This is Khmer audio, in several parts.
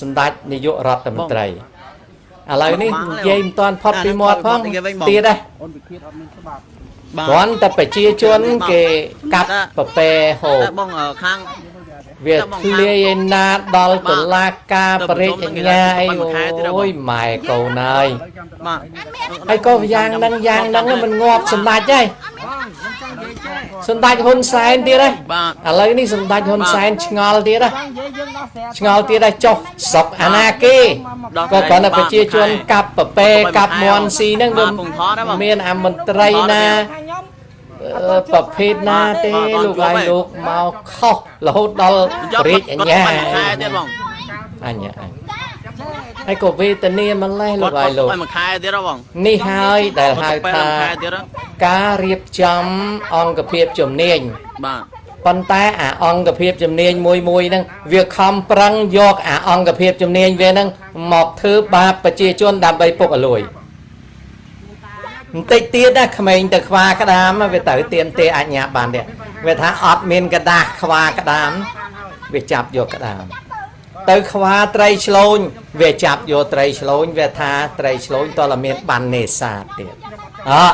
សម្ដេចនាយករដ្ឋមន្ត្រីឥឡូវនេះនិយាយមិនទាន់ផុតពីមាត់ផងទៀតដែរគ្រាន់តែប្រជាជនគេកាត់ប្រពែហូបបងខាងវាធ្លាយឯណាដល់តុលាការបរិញ្ញាអីអូយម៉ែកូនអើយបាទហើយក៏យ៉ាងហ្នឹងយ៉ាងហ្នឹងมันងាប់សម្ដេចហើយសម្ដេចហ៊ុនសែនទៀតហើយបាទឥឡូវនេះសម្ដេចហ៊ុនសែនឆ្ងល់ទៀតហើយឆ្ងល់ទៀតហើយចុះស្រុកអាណាគេក៏គ្រាន់តែប្រជាជនកັບប្រពេកັບមន់ស៊ីហ្នឹងវាមាន អាមន្ត្រីណាប្រភេទណាទេលោកឯងលោកមកខុសរហូតដល់រាជអញ្ញាទេបងអញ្ញាអញហើយក៏វេទនាម្លេះលោកឯងលោកមួយខែទៀតបងនេះហើយដែលហៅថាការរៀបចំអង្គភាពជំនាញបាទប៉ុន្តែអាអង្គភាពជំនាញមួយមួយហ្នឹង វាខំប្រឹងយក អាអង្គភាពជំនាញវាហ្នឹងមកធ្វើបាបប្រជាជនដើម្បីពុករលួយបន្តិចទៀតណាក្មេងទៅខ្វាក្ដាមវាទៅទៀមទេអញ្ញាបានទេវា ថាអត់មានกระดาษខ្វាក្ដាម វាចាប់យកក្ដាម ទៅខ្វាត្រីឆ្លូញវាចាប់យកត្រីឆ្លូញវាថាត្រីឆ្លូញតើមានបាននេសាទទៀតអើ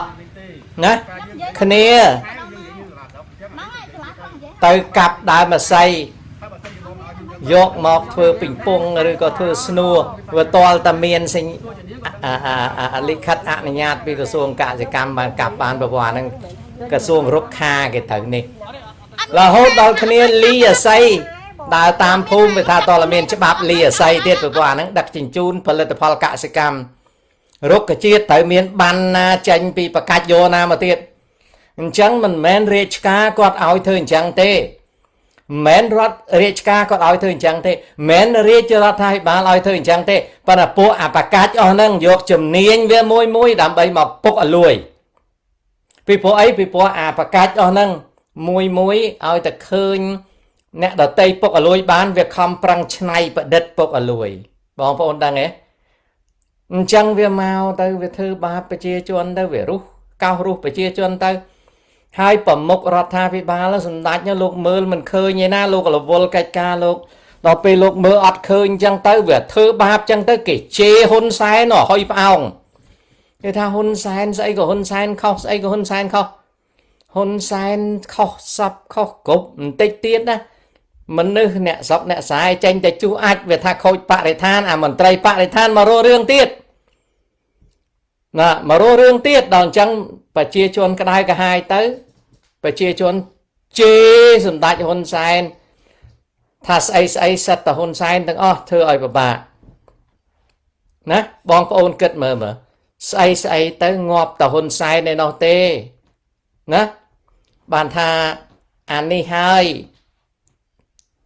ណាគ្នាទៅកាប់ដើមអាស័យយកមក ធ្វើពីពងឬក៏ធ្វើស្នួរវាតលតែមានលិខិតអនុញ្ញាតពីក្រសួងកសិកម្មបានកាប់បានប្រព័ន្ធហ្នឹងក្រសួងរុក្ខាគេត្រូវនេះរហូតដល់គ្នាលីអស័យដើរតាមភូមិវាថាតលមានច្បាប់លីអស័យទៀតប្រព័ន្ធហ្នឹងដឹកជញ្ជូនផលិតផលកសិកម្មរុក្ខជាតិត្រូវមានបានណាចេញពីប្រកាច់យកណាមកទៀតអញ្ចឹងមិនមែនរាជការគាត់ឲ្យធ្វើអញ្ចឹងទេមិនរដ្ឋរាជការគាត់ឲ្យធ្វើអញ្ចឹងទេមិនរាជរដ្ឋាភិបាលឲ្យធ្វើអញ្ចឹងទេប៉ុន្តែពួកអបកាច់អស់ហ្នឹងយកជំនាញវាមួយមួយដើម្បីមកពុកអលួយពីព្រោះអីពីព្រោះអាបកាច់អស់ហ្នឹងមួយមួយឲ្យតែឃើញអ្នកដតីពុកអលួយបានវាខំប្រឹងឆ្នៃប្រឌិតពុកអលួយ បងប្អូនដឹងទេអញ្ចឹងវាមកទៅវាធ្វើបាបប្រជាជន ទៅវារុះកោសរុះប្រជាជនទៅហើយប្រមុខរដ្ឋាភិបាលសម្ដេចលោក មើលមិនឃើញឯណាលោករវល់កិច្ចការលោកដល់ពេលលោកមើលអត់ឃើញអញ្ចឹងទៅវាធ្វើបាបអញ្ចឹងទៅ គេជេរហ៊ុនសែនហុយផ្អោងគេថាហ៊ុនសែនស្អីក៏ហ៊ុនសែនខុសស្អីក៏ហ៊ុនសែនខុសហ៊ុនសែនខុសសັບខុសគ្រប់បន្តិចទៀតណាមនុស្សអ្នកសពអ្នកសាយចេញតែជួសអាចវាថាខូចបរិស្ថានអាមន្ត្រីបរិស្ថានមករស់រឿងទៀតណាមករស់រឿងទៀតដល់អញ្ចឹងប្រជាជន ក្តៅក្រហាយទៅប្រជាជនជេរសម្ដេចហ៊ុនសែនថាស្អីស្អីសិតតហ៊ុនសែនទាំងអស់ធ្វើឲ្យពិបាកណាបងប្អូនគិតមើលមើលស្អីស្អីទៅងាប់តហ៊ុនសែនឯនោះទេណាបានថាអានេះហើយ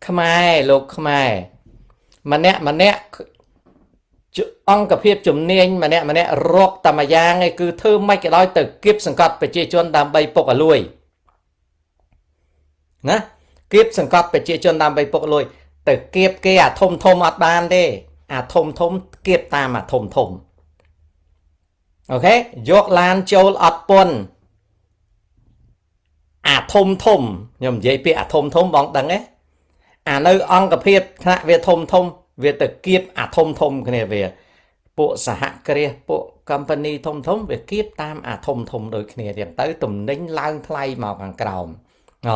ខ្មែរលោកខ្មែរម្នាក់ម្នាក់អង្គភាពជំនាញម្នាក់ម្នាក់រកតាមយ៉ាងឯគឺធ្វើម៉េចក៏ដោយទៅគៀបសង្កត់ប្រជាជនដើម្បីពុកអលួយណាគៀបសង្កត់ប្រជាជនដើម្បីពុកលួយ ទៅគៀបគេអាធំធំអត់បានទេអាធំធំគៀបតាមអាធំធំអូខេយកឡានចូលអត់ពន្ធអាធំធំខ្ញុំនិយាយ ពាក្យអាធំធំបងដឹងទេអានៅ អង្គភាពថ្នាក់វាធំធំវាទៅគៀបអាធំធំគ្នាវា ពួកសហគ្រាសពួក company ធំធំ វាគៀបតាមអាធំធំ ដូចគ្នាទាំងទៅទំនិញឡើងថ្លៃមកខាងក្រោមអ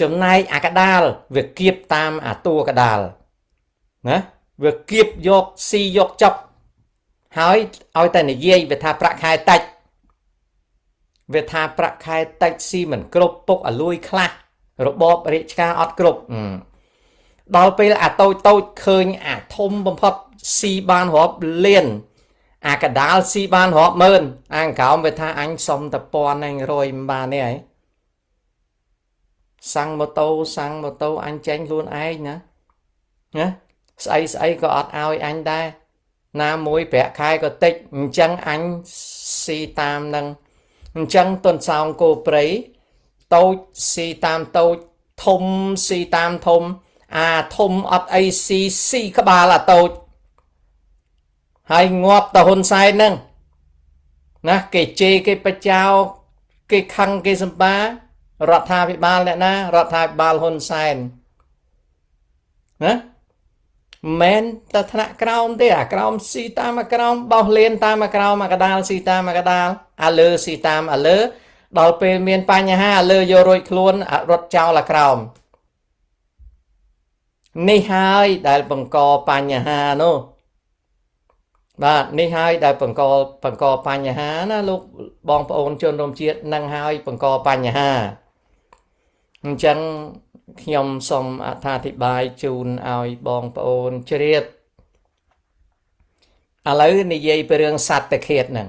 ចំណែកអាកដាលវាគៀបតាមអាតួកដាលណាវាគៀបយកស៊ីយកចាប់ហើយឲ្យតែនិយាយវាថាប្រាក់ខែតិចវាថាប្រាក់ខែតិចស៊ីមិនគ្រប់ពុកអលួយ ខ្លះរបបរាជការអត់គ្រប់ដល់ពេលអាតូចតូចឃើញអាធំបំផុតស៊ីបានរាប់លាន អាកដាលស៊ីបានរាប់ម៉ឺនអញក្រោមវាថាអញសុំតែពាន់អញរយមិនបានទេហីសាំងម៉ូតូសាំងម៉ូតូអញចេញខ្លួនឯងណាណាស្អីស្អីក៏អត់ឲ្យអញដែរណាមួយប្រាក់ខែក៏តិចអញ្ចឹងអញស៊ីតាមនឹងអញ្ចឹងទុនសោងគោព្រៃតូចស៊ីតាមតូចធំស៊ីតាមធំអាធំអត់អីស៊ីស៊ីក្បាលអាតូចហើយងាប់តហ៊ុនសែនហ្នឹងណាគេជេរគេបច្ចោ គេខឹងគេសម្បារដ្ឋាភិបាលអ្នកណា រដ្ឋាភិបាលហ៊ុនសែនណាមែនតែថ្នាក់ក្រោមទេអាក្រោមស៊ីតាមអាក្រោមបោះលេនតាមអាក្រោមអាកដាលស៊ីតាមអាកដាលអាលើស៊ីតាមអាលើដល់ពេលមានបញ្ហាអាលើយករួចខ្លួនអត់រត់ចោលអាក្រោមនេះហើយដែលបង្កបញ្ហានោះបាទនេះហើយដែលបង្កបង្កបញ្ហាណា លោកបងប្អូន ជនរួមជាតិនឹងហើយបង្កបញ្ហាអញ្ចឹងខ្ញុំសូមអត្ថាធិប្បាយជូនឲ្យបងប្អូនជ្រាបឥឡូវនិយាយពីរឿងសត្វតឃាតហ្នឹង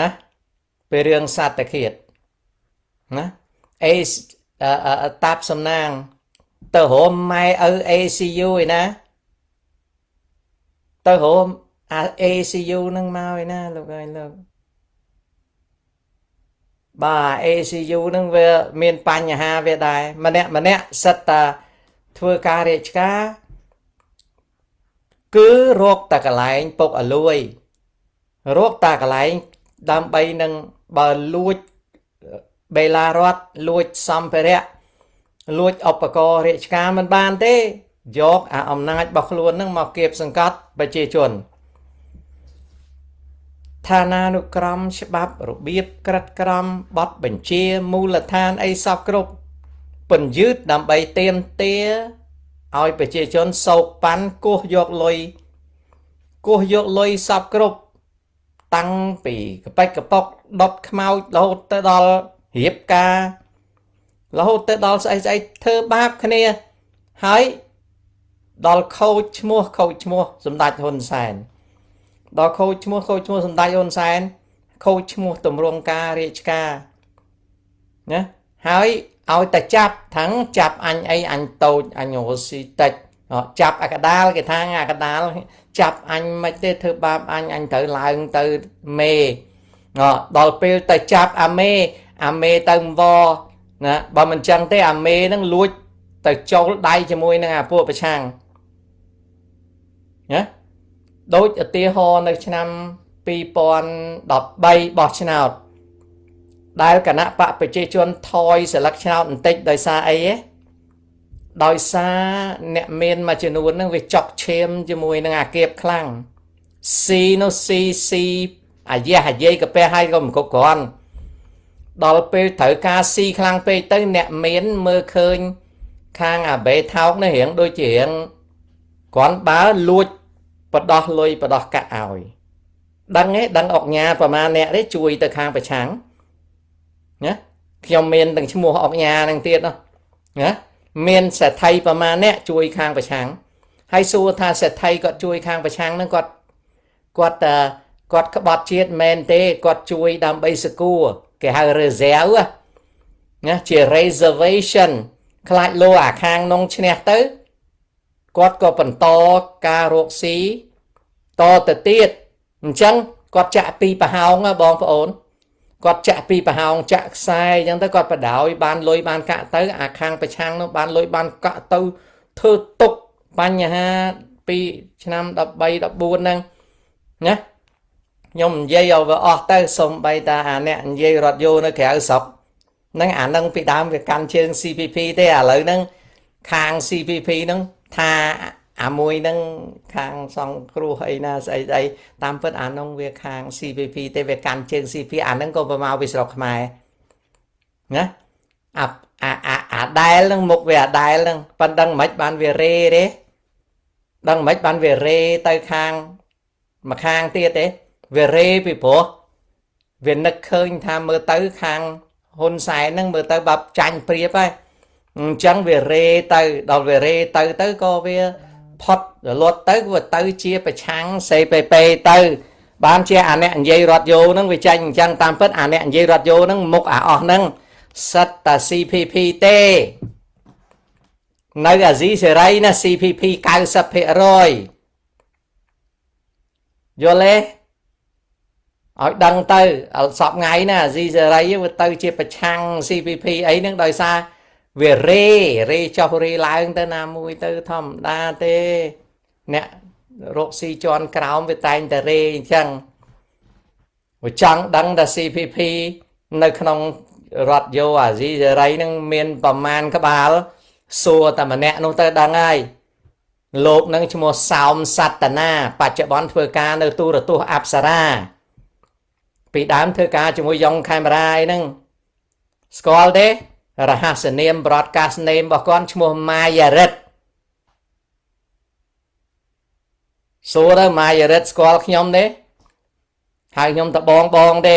ណាពីរឿងសត្វតឃាតណាអេតាប់សំណាងទៅរមម៉ែឪ ACU ឯណាទៅរមអា ACU នឹងមកឯណាលោកអើយលោកបាទ ACU នឹងវាមានបញ្ហាវាដែរម្នាក់ម្នាក់សិតតាធ្វើការរាជការគឺរកតែកន្លែងពុកអលួយរកតែកន្លែង ដើម្បីនឹងបើលួចបេឡារត់លួចសម្ភារៈលួចឧបករណ៍រាជការមិនបានទេ យកអាអំណាចរបស់ខ្លួននឹងមកគៀបសង្កត់ប្រជាជនឋានានុក្រមច្បាប់របៀបក្រិតក្រមបទបញ្ជាមូលដ្ឋានអីសពគ្រប់ពន្យឺតដើម្បីទៀមទាឲ្យប្រជាជនសោកប៉ាន់គោះយកលុយគោះយកលុយសពគ្រប់តាំងពីកប៉ិចកប៉ុកដុតខ្មោចរហូតទៅដល់រៀបការរហូតទៅដល់ស្អីស្អីធ្វើបាបគ្នាហើយដល់ខូចឈ្មោះខូចឈ្មោះសម្ដេចហ៊ុនសែនដល់ខូចឈ្មោះខូចឈ្មោះសម្ដេចហ៊ុនសែនខូចឈ្មោះតម្រង់ការរាជការណាហើយឲ្យតែចាប់ថាំងចាប់អញអីអញតូចអញរស៊ីតិចចាប់អាកដាលគេថាអាកដាលចាប់អញមិនទេធ្វើបាបអញអញត្រូវឡើងទៅមេដល់ពេលទៅចាប់អាមេអាមេទៅវណាបើមិនចឹងទេអាមេនឹងលួច ទៅចូលដៃជាមួយនឹងអាពួកប្រឆាំងណាដូចឧទាហរណ៍នៅឆ្នាំ2013បោះឆ្នោតដែលគណៈបកប្រជាជនថយសិលឹកឆ្នោតបន្តិចដោយសារអីហ៎ដោយសារអ្នកមានមួយចំនួនហ្នឹងវាចកឈាមជាមួយនឹងអាគៀបខ្លាំងស៊ីនោះស៊ីស៊ីអាយះអាយាយកពះហើយក៏មិនគ្រប់គ្រាន់ដល់ពេលត្រូវការស៊ីខ្លាំងពេកទៅអ្នកមាន មើលឃើញខាងអាបេថោកនេះរៀងដូចជារៀងគាត់បើលួចបដោះលុយបដោះកាក់ឲ្យដឹងទេដឹងអុកញ៉ាប្រមាណអ្នកទេជួយទៅខាង ប្រឆាំងណាខ្ញុំមានទាំងឈ្មោះអុកញ៉ានឹងទៀតណាមានសេដ្ឋីប្រមាណអ្នក ជួយខាងប្រឆាំងហើយសួរថាសេដ្ឋីគាត់ជួយខាងប្រឆាំងនឹងគាត់គាត់គាត់ក្បត់ជាតិមែនទេគាត់ជួយដើម្បីសកួរគេហៅ reserve ណាជា reservation ខ្លាចលោអាខាងនងឈ្នះទៅគាត់ក៏បន្តការរកស៊ីតទៅទៀតអញ្ចឹងគាត់ចាក់ពីប្រហោងបងប្អូនគាត់ចាក់ពីប្រហោងចាក់ខ្សែអញ្ចឹងទៅគាត់បដ ாய் បានលុយបានកាក់ទៅ អាខាងប្រឆាំងនោះបានលុយបានកាក់ទៅធ្វើទុកបញ្ហាពីឆ្នាំ13 14ហ្នឹងណាខ្ញុំនិយាយឲ្យវាអស់ទៅសំបីតាអាអ្នកនិយាយរត់យោនៅក្រៅស្រុកហ្នឹងអានឹងពីដើមវាកាន់ជើង CPP ទេឥឡូវហ្នឹងខាង CPP ហ្នឹងថាអាមួយហ្នឹងខាងសង្គ្រោះអីណាស្អីស្អីតាមពិតអានោះវាខាង CPP ទេវាកាន់ជើង CP អាហ្នឹងក៏ប្រមកពីស្រុកខ្មែរណាអាអាអាអាដែលហ្នឹងមុខវាអាដែលហ្នឹងប៉ិនដឹងមិនបានវារេទេដឹងមិនបានវារេទៅខាងម្ខាងទៀតទេវារេពីព្រោះវានឹកឃើញថាមើលទៅ ខាងហ៊ុនសែនហ្នឹងមើលទៅបាប់ចាញ់ព្រៀបហើយអញ្ចឹងវារេទៅដល់វារេទៅទៅក៏វាផុតលត់ទៅវាទៅ ជាប្រឆាំង CPP ទៅ បានជាអាអ្នកនិយាយរត់យោហ្នឹងវាចាញ់អញ្ចឹងតាមពិតអាអ្នកនិយាយរត់យោហ្នឹងមុខអាអស់ហ្នឹងសិតតា CPP ទេនៅអាស៊ីសេរីណា CPP 90%យល់ទេឲ្យដឹងទៅសពថ្ងៃណាស៊ីសេរីវាទៅជាប្រឆាំង CPP អីហ្នឹងដោយសារវារេរេចុះរេឡើងទៅណាមួយទៅធម្មតាទេអ្នករកស៊ីជន់ក្រោមវាតែងតែរេអញ្ចឹងវាចង់ដឹងថា CPP នៅក្នុងរដ្ឋយោអាស៊ីសេរីនឹងមានប្រមាណក្បាលសួរតែម្នាក់នោះទៅដឹងហើយលោកនឹងឈ្មោះសោមសត្តានាបច្ចុប្បន្នធ្វើការ នៅ ទូរទស្សន៍អប្សរាពីដើម ធ្វើការជាមួយយ៉ងកាមេរ៉ាអីហ្នឹងស្គាល់ទេរហស្សនាម broadcast name របស់គាត់ឈ្មោះ Maya Rit សួរទៅ Maya Rit ស្គាល់ខ្ញុំទេហើយខ្ញុំតបងបងទេ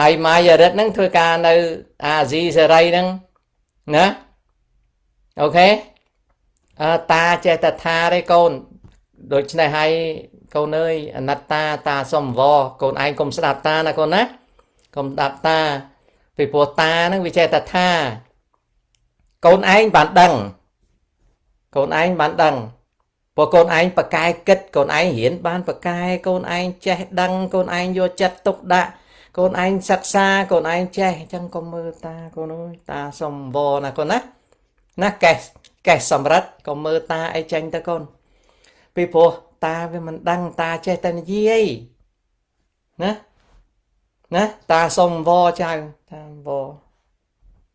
ហើយ Maya Rit ហ្នឹងធ្វើការនៅអាស៊ីសេរីហ្នឹងណាអូខេអើតាចេះតែថាទេកូនដូច្នេះហើយកូនអើយអណត្តាតាសំវរកូនឯងកុំស្ដាប់តាណាកូនណាកុំស្ដាប់តាពីព្រោះតាហ្នឹងវាចេះតែថា កូនឯងបានដឹង កូនឯងបានដឹងព្រោះកូនឯងប្រកែគិតកូនឯងរៀនបានប្រកែកូនឯងចេះដឹង កូនឯងយកចិត្តទុកដាក់កូនឯងសិក្សាកូនឯងចេះអញ្ចឹងកុំមើលតាកូនអើយតាសំវរណាកូនណាណាកេះកេះសម្រិតកុំមើលតាអីចាញ់ទៅកូនពីព្រោះតាវាមិនដឹងតាចេះតែនិយាយណាណាតាសុំវចៅតាវ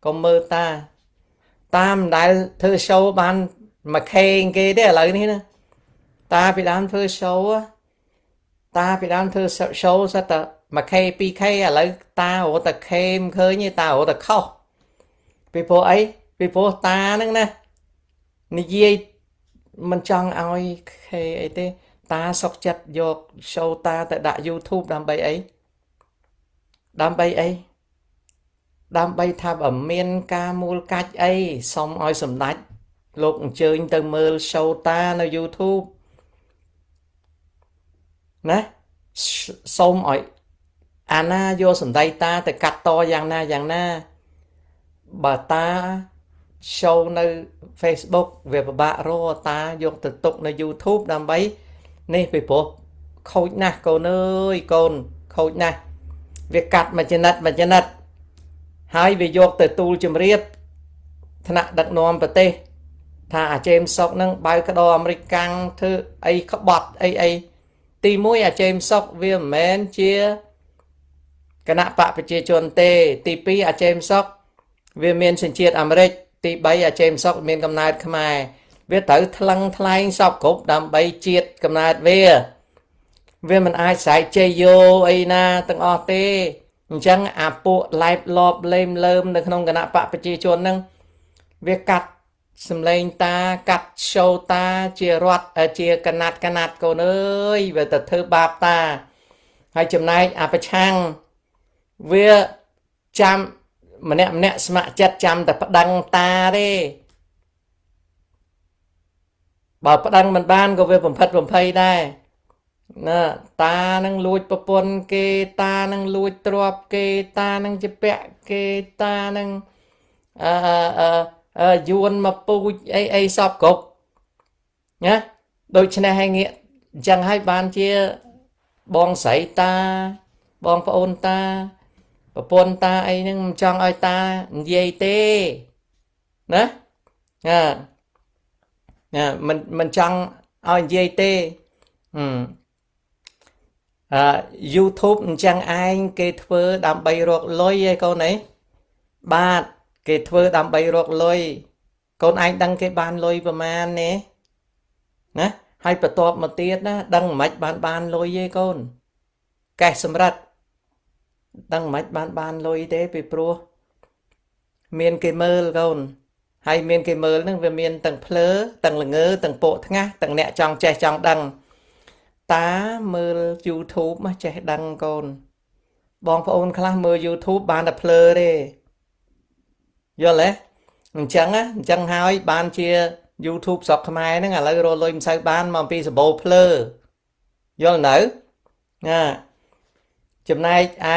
កុំមើលតាតាមដែលធ្វើ show បានមកខេងគេទេឥឡូវនេះណាតាពីដើមធ្វើ show តាពីដើមធ្វើ show សិតតែ 1k 2k ឥឡូវតារត់តែខេមឃើញតារត់តែខុសពីព្រោះអីពីព្រោះតាហ្នឹងណានិយាយមិនចង់ឲ្យគេអីទេតាសុកចិត្តយក show តាទៅដាក់ YouTube ដើម្បីអីដើម្បីអីដើម្បីថាបើមាន ការមូលកាច់អីសុំឲ្យសម្ដេចលោកអញ្ជើញទៅមើល show តានៅ YouTube ណាសូមឲ្យអាណាយកសម្ដីតា ទៅកាត់តយ៉ាងណាយ៉ាងណាបើតា show នៅ Facebook វាពិបាករកតាយកទៅទុកនៅ YouTube ដើម្បីនេះពីព្រោះខូចណាស់កូនអើយកូនខូចណាស់វាកាត់មួយចំណិតមួយចំណិតហើយវាយកទៅទូលជំរាបថ្នាក់ដឹកនាំប្រទេសថាអាចេមសុកនឹងបើកដរអាមេរិកកាំងធ្វើអីក្បត់អីអីទី1អាចេមសុកវាមិនមែនជាគណៈបកប្រជាជនទេ ទី2អាចេមសុក វាមានសញ្ជាតិអាមេរិកទី3អាចេមសុកមានកំណើតខ្មែរវាត្រូវថ្លឹងថ្លែងសពគ្រប់ដើម្បីជាតិកំណើតវាវាមិនអាចស្រែកជ័យយោអីណាទាំងអស់ទេអញ្ចឹងអាពួកឡែបលបលេមលើម នៅក្នុងគណៈបកប្រជាជនហ្នឹងវាកាត់សម្លេងតាកាត់ឈោតាជារដ្ឋជា កណាត់កណាត់កូនអើយវាទៅធ្វើបាបតាហើយចំណែកអាប្រឆាំងវាចាំម្នាក់ម្នាក់ស្ម័គ្រចិត្តចាំតែប្តឹងតាទេបើប្តឹងមិនបានក៏វាបំផិតបំភ័យដែរណាតានឹងលួចប្រពន្ធគេតានឹងលួចទ្រពគេតានឹងជាពាក់គេតានឹងអឺអឺយួនមកពូជអីអីសពគ្រប់ណាដូច្នេះហើយងាកអញ្ចឹងហើយបានជាបងស្រីតាបងប្អូនតាប្រពន្ធតាអីហ្នឹងមិនចង់ឲ្យតានិយាយទេណាណាណាមិនមិនចង់ឲ្យនិយាយទេអឺ YouTube អញ្ចឹងឯងគេធ្វើដើម្បីរកលុយឯកូនឯងបាទគេធ្វើដើម្បីរកលុយកូនឯងដឹងគេបានលុយប្រមាណទេណាហើយបន្ទាប់មកទៀតណា ដឹងមិនបានបានលុយឯកូនកេះសម្រាប់ដឹងមិនបាន បានលុយទេពីព្រោះមានគេមើលកូនហើយមានគេមើលនឹងវាមានទាំងភ្លើទាំងល្ងើទាំងពកថ្ងាសទាំងអ្នកចង់ចេះចង់ដឹងតាមើល YouTube មកចេះដឹងកូន បងប្អូនខ្លះមើល YouTube បានតែភ្លើទេយល់ទេអញ្ចឹងអញ្ចឹងហើយបានជា YouTube ស្រុកខ្មែរហ្នឹងឥឡូវរលុយមិនសូវបានមកពីសបោភ្លើយល់នៅណាចំណែកឯ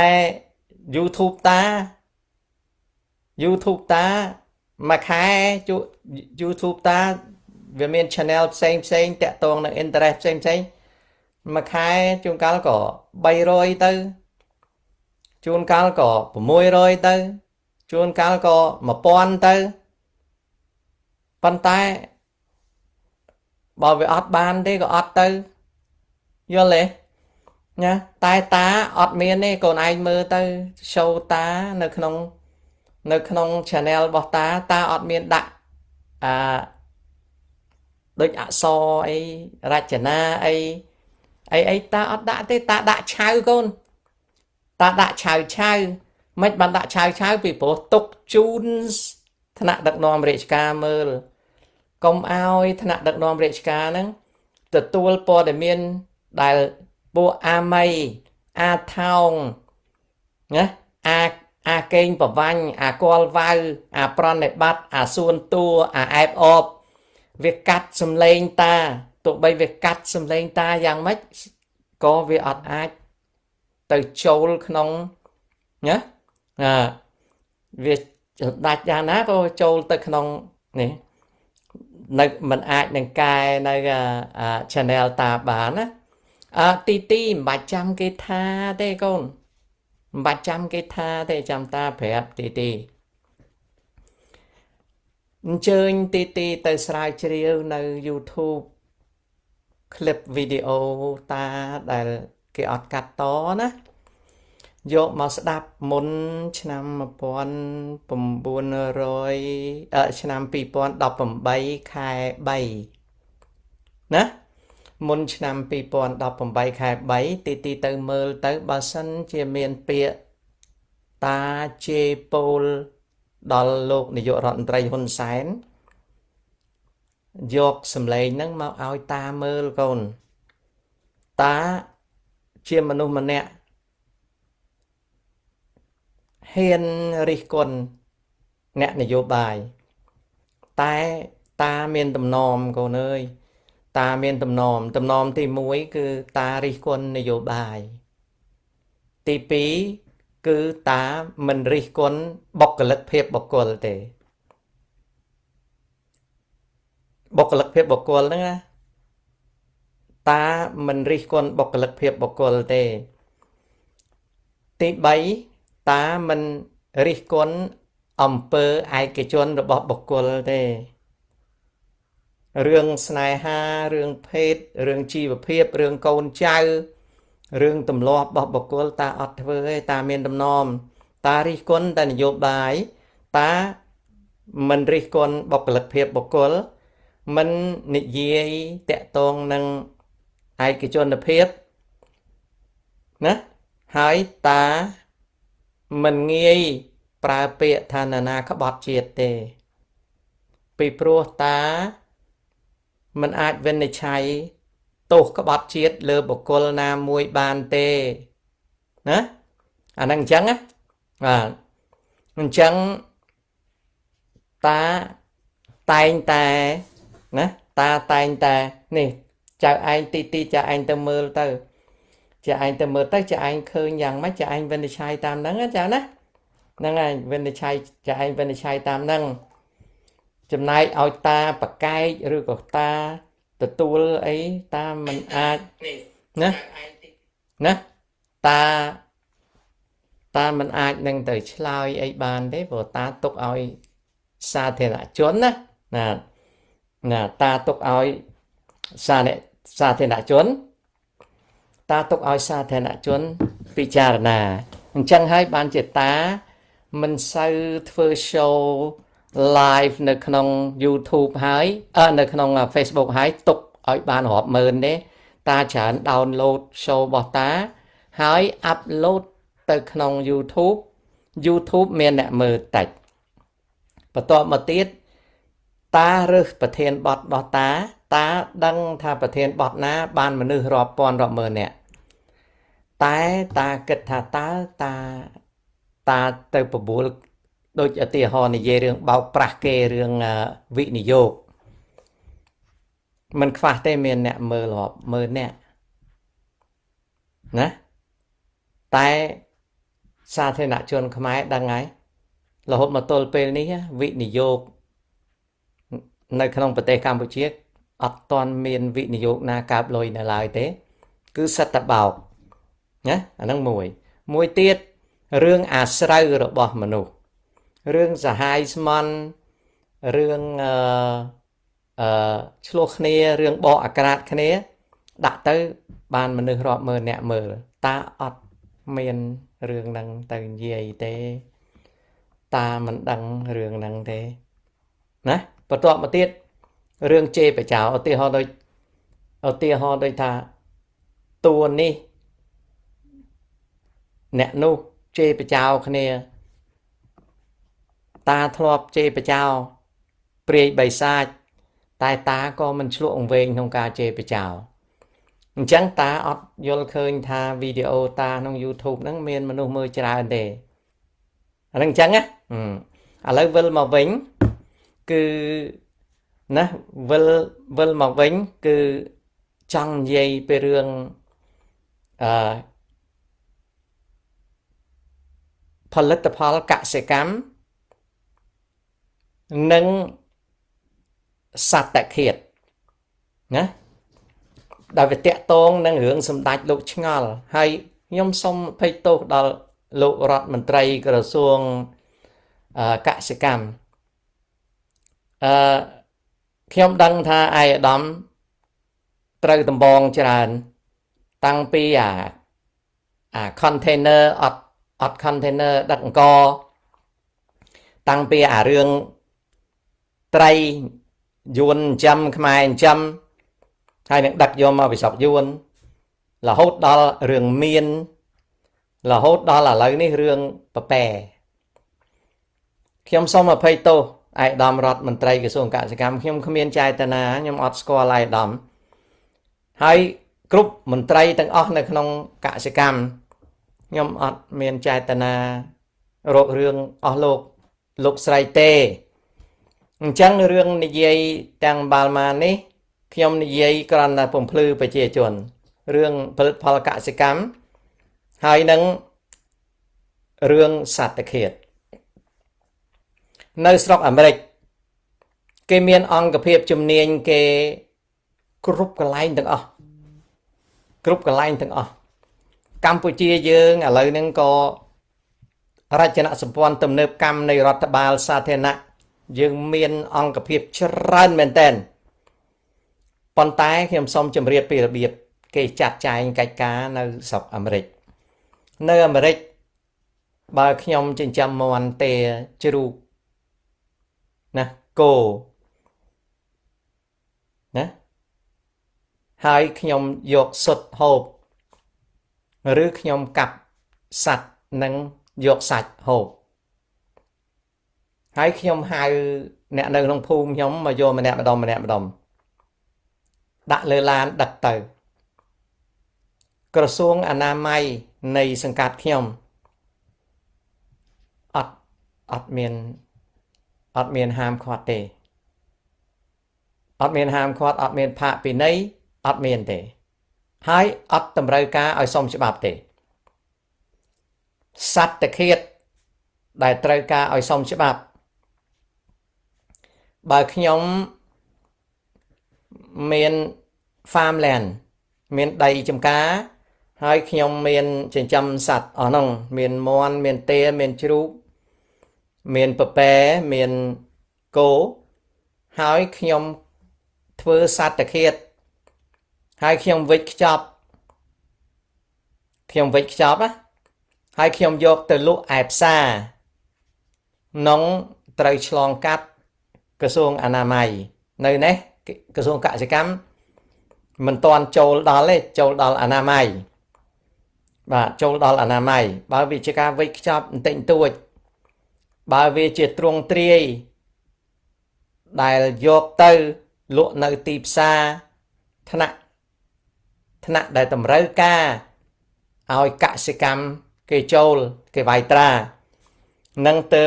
YouTube តា YouTube តាមួយខែ YouTube តា វាមាន channel ផ្សេងផ្សេងតាក់ទងនឹង interest ផ្សេងផ្សេងមួយខែជួនកាលក៏300ទៅ ជួនកាលក៏600ទៅ ជួនកាលក៏1000ទៅប៉ុន្តែ បើវាអត់បានទេក៏អត់ទៅយល់ទេណាតែតាអត់មានទេកូនឯងមើលទៅ show តា នៅក្នុងនៅក្នុង channel របស់តាតាអត់មានដាក់អាដូចអក្សរអីរចនាអីអីអីតាអត់ដាក់ទេតាដាក់ឆៅកូន តាដាក់ឆៅឆៅមិនបានដាក់ឆៅឆៅពីព្រោះទុកជូនថ្នាក់ដឹកនាំរាជការមើលកុំឲ្យថ្នាក់ដឹកនាំរាជការហ្នឹងទទួលព័ត៌មានដែលពួកអាមៃអាថោងណាអាអាកេងប្រវាញ់អាកលវៅអាប្រណិប័តអាសួនតួអាអែបអបវាកាត់សំឡេងតាទោះបីវាកាត់សំឡេងតាយ៉ាងម៉េចក៏វាអត់អាច ទៅចូលក្នុងណាអាវាដាច់យ៉ាងណាក៏ចូលទៅក្នុងនេះនៅมันអាចនឹងកែនៅ channel តាបានណាអឺទីទីមិនបាច់ចាំគេថាទេកូនមិនបាច់ចាំគេថាទេចាំតាប្រាប់ទីទីអញ្ជើញទីទីទៅស្រាវជ្រាវនៅ YouTube คลิปវីដេអូតាដែល គេអត់កាត់តណា យកមកស្ដាប់មុនឆ្នាំ1900ឆ្នាំ2018ខែ3ណាមុនឆ្នាំ2018ខែ3ទីទីទៅមើលទៅបើសិនជាមានពាក្យតាជេពូលដល់លោកនាយករដ្ឋមន្ត្រីហ៊ុនសែន យកសម្លេងហ្នឹងមកឲ្យតាមើលកូន តាជាមនុស្សម្នាក់ហ៊ានរិះគន់អ្នកនយោបាយតែតាមានតំណមកូនអើយតាមានទំនមទំនមទី1គឺតារិះគន់នយោបាយ ទី2គឺតាមិនរិះគន់បុគ្គលិកភាពបុគ្គលទេ បុគ្គលិកភាពបុគ្គលហ្នឹងណាតាមិនរិះគន់បុគ្គលិកភាពបុគ្គលទេទី3តាមិនរិះគន់អំពើឯកជនរបស់បុគ្គលទេរឿងស្នេហារឿងភេទរឿងជីវភាពរឿងកូនចៅរឿងទម្លាប់របស់បុគ្គលតាអត់ធ្វើទេតាមាន ដំណំ តារិះគន់តែនយោបាយ តាមិនរិះគន់បុគ្គលិកភាពបុគ្គលមិននិយាយតាក់ទងនឹងឯកជនភាពណាហើយតាមិនងាយ ប្រើពាក្យឋាននាក្បត់ជាតិទេពីព្រោះតាมันអាចវិនិច្ឆ័យទោសក្បត់ជាតិលើបុគ្គលណាមួយបានទេណាអាហ្នឹងអញ្ចឹងណាបាទអញ្ចឹងតាតែងតែណាតាតែងតែនេះចៅឯងទីទីចៅឯងទៅមើលទៅចៅឯងទៅមើលទៅចៅឯងឃើញយ៉ាងម៉េចចៅឯងវិនិច្ឆ័យតាមហ្នឹងណាចៅណាហ្នឹងហើយវិនិច្ឆ័យចៅឯងវិនិច្ឆ័យតាមហ្នឹងចំណែកឲ្យតាប្រកែកឬក៏តាទទួលអីតាមិនអាចណាណាតាតាមិន អាចនឹងទៅ ឆ្លើយអីបានទេព្រោះតាទុកឲ្យសាធារណជនណាណាណាតាទុកឲ្យសាសាធារណជនតាទុកឲ្យសាធារណជនពិចារណាអញ្ចឹងហើយបានជាតាមិនសូវធ្វើ show live នៅក្នុង YouTube ហើយនៅក្នុង Facebook ហើយទុកឲ្យបានរាប់ម៉ឺនទេតាច្រើន download show របស់តា ហើយ upload ទៅក្នុង YouTube YouTube មានអ្នកមើលតិចបន្ទាប់មកទៀតតារើសប្រធានបတ်របស់តា តាដឹងថាប្រធានបတ်ណា បានមនុស្សរាប់ពាន់រាប់ម៉ឺននាក់តែតាគិតថាតើតាតាទៅបបួលដូចឧទាហរណ៍និយាយរឿងបោកប្រាស់គេរឿងវិនិយោគมันខ្វះទេមានអ្នកមើលរាប់មើលអ្នកណាតែសាធារណជនខ្មែរដឹងហើយរហូតមកទល់ពេលនេះវិនិយោគនៅក្នុងប្រទេសកម្ពុជាអត់ទាន់មានវិនិយោគណាកើបលុយនៅឡើយទេ គឺសិតតបោកណាអាហ្នឹងមួយ មួយទៀតរឿងអាស្រូវរបស់មនុស្សរឿងសហាយស្មន់រឿងអឺឆ្លោះគ្នារឿងបកអាក្រាតគ្នា ដាក់ទៅ បានមនុស្សរាប់ម៉ឺនអ្នកមើល តាអត់មានរឿងហ្នឹងទៅនិយាយទេ តាមិនដឹងរឿងហ្នឹងទេណាបន្ទាប់មកទៀតរឿងជេរបចោឧទាហរណ៍ដូចឧទាហរណ៍ដូចថាតួនេះ អ្នកនោះជេរបចោគ្នាតាធ្លាប់ជេរបចោព្រាយបិសាចតែតាក៏មិនឆ្លក់អង្វែងក្នុងការជេរបចោអញ្ចឹងតាអត់យល់ឃើញ ថាវីដេអូតាក្នុង YouTube ហ្នឹងមានមនុស្សមើលច្រើនទេអាហ្នឹងអញ្ចឹងណាឥឡូវវិលមកវិញគឺណាវិលវិលមកវិញគឺចង់និយាយពីរឿងអឺផលិតផលកសិកម្មនិងសត្តឃាតណាដែលវាតកតងនឹងរឿងសម្ដេចលោក ឆ្ងល់ហើយខ្ញុំសូមភ័យទោសដល់លោករដ្ឋមន្ត្រីក្រសួងកសិកម្មអឺខ្ញុំដឹងថាឯកឧត្តមត្រូវដំបងច្រើន តាំងពីអាអា container អត់អត់ container ដឹកអង្គតាំងពីអារឿងត្រីយួនចំខ្មែរចំហើយនឹងដឹកយកមកពីស្រុកយួនរហូតដល់រឿងមានរហូតដល់ឥឡូវនេះរឿងប្រប៉ែខ្ញុំសូមអភ័យទោសឯកឧត្តមរដ្ឋមន្ត្រីក្រសួងកសិកម្មខ្ញុំគ្មានចេតនាខ្ញុំអត់ស្គាល់ឯកឧត្តមហើយគ្រប់មន្ត្រីទាំងអស់នៅក្នុងកសិកម្មខ្ញុំអត់មានចេតនារករឿងអស់លោកលោកស្រីទេអញ្ចឹងរឿងនិយាយទាំងបាល់ម៉ានេះ ខ្ញុំនិយាយគ្រាន់តែពំភ្លឺប្រជាជនរឿងផលិតផលកសិកម្មហើយនឹងរឿងសត្វឃាតនៅស្រុកអាមេរិកគេមានអង្គភាពជំនាញគេគ្រប់កន្លែងទាំងអស់គ្រប់កន្លែងទាំងអស់កម្ពុជាយើងឥឡូវហ្នឹងក៏រចនសម្ព័ន្ធទំនើបកម្មនៃរដ្ឋបាលសាធារណៈយើងមានអង្គភាពច្រើនមែនតែនប៉ុន្តែខ្ញុំសូមជម្រាបពីរបៀបគេចាត់ចែងកិច្ចការនៅស្រុកអាមេរិកនៅអាមេរិកបើខ្ញុំចិញ្ចឹមមាន់ទេជ្រូកណាគោណាហើយខ្ញុំយកសុទ្ធហូបឬខ្ញុំកាប់សัตว์និងយកសាច់ហូបហើយខ្ញុំហៅអ្នកនៅក្នុងភូមិខ្ញុំមកយកម្នាក់ម្ដុំម្នាក់ម្ដុំដាក់លើឡានដឹកទៅ ក្រសួងអនាម័យនៃសង្កាត់ខ្ញុំអត់អត់មានអត់មានហាមឃាត់ទេអត់មានហាមឃាត់អត់មាន ផាកពិន័យអត់មានទេ ហើយអត់តម្រូវការឲ្យសុំច្បាប់ទេសត្វតឃាតដែលត្រូវការឲ្យសុំច្បាប់បើខ្ញុំមាន farmland មានដីចម្ការ ហើយខ្ញុំមានចិញ្ចឹមសត្វអស់ហ្នឹងមានមាន់មានទាមានជ្រូកមានពពែមានគោហើយខ្ញុំធ្វើសត្វតាឃាតហើយខ្ញុំវិចខ្ចប់ខ្ញុំវិចខ្ចប់ណាហើយខ្ញុំយកទៅលក់ឯផ្សារនងត្រូវឆ្លងកាត់ក្រសួងអនាម័យនៅនេះក្រសួងកសិកម្មមិនទាន់ចូលដល់ទេចូលដល់អនាម័យបាទចូលដល់អនាម័យបើវាជាការវេចខ្ចប់បន្តិចបន្តួចបើវាជាទ្រង់ទ្រាយដែលយកទៅលក់នៅទីផ្សារថ្នាក់ថ្នាក់ដែលតម្រូវការឲ្យកសិកម្មគេចូលគេវាយត្រានឹងទៅ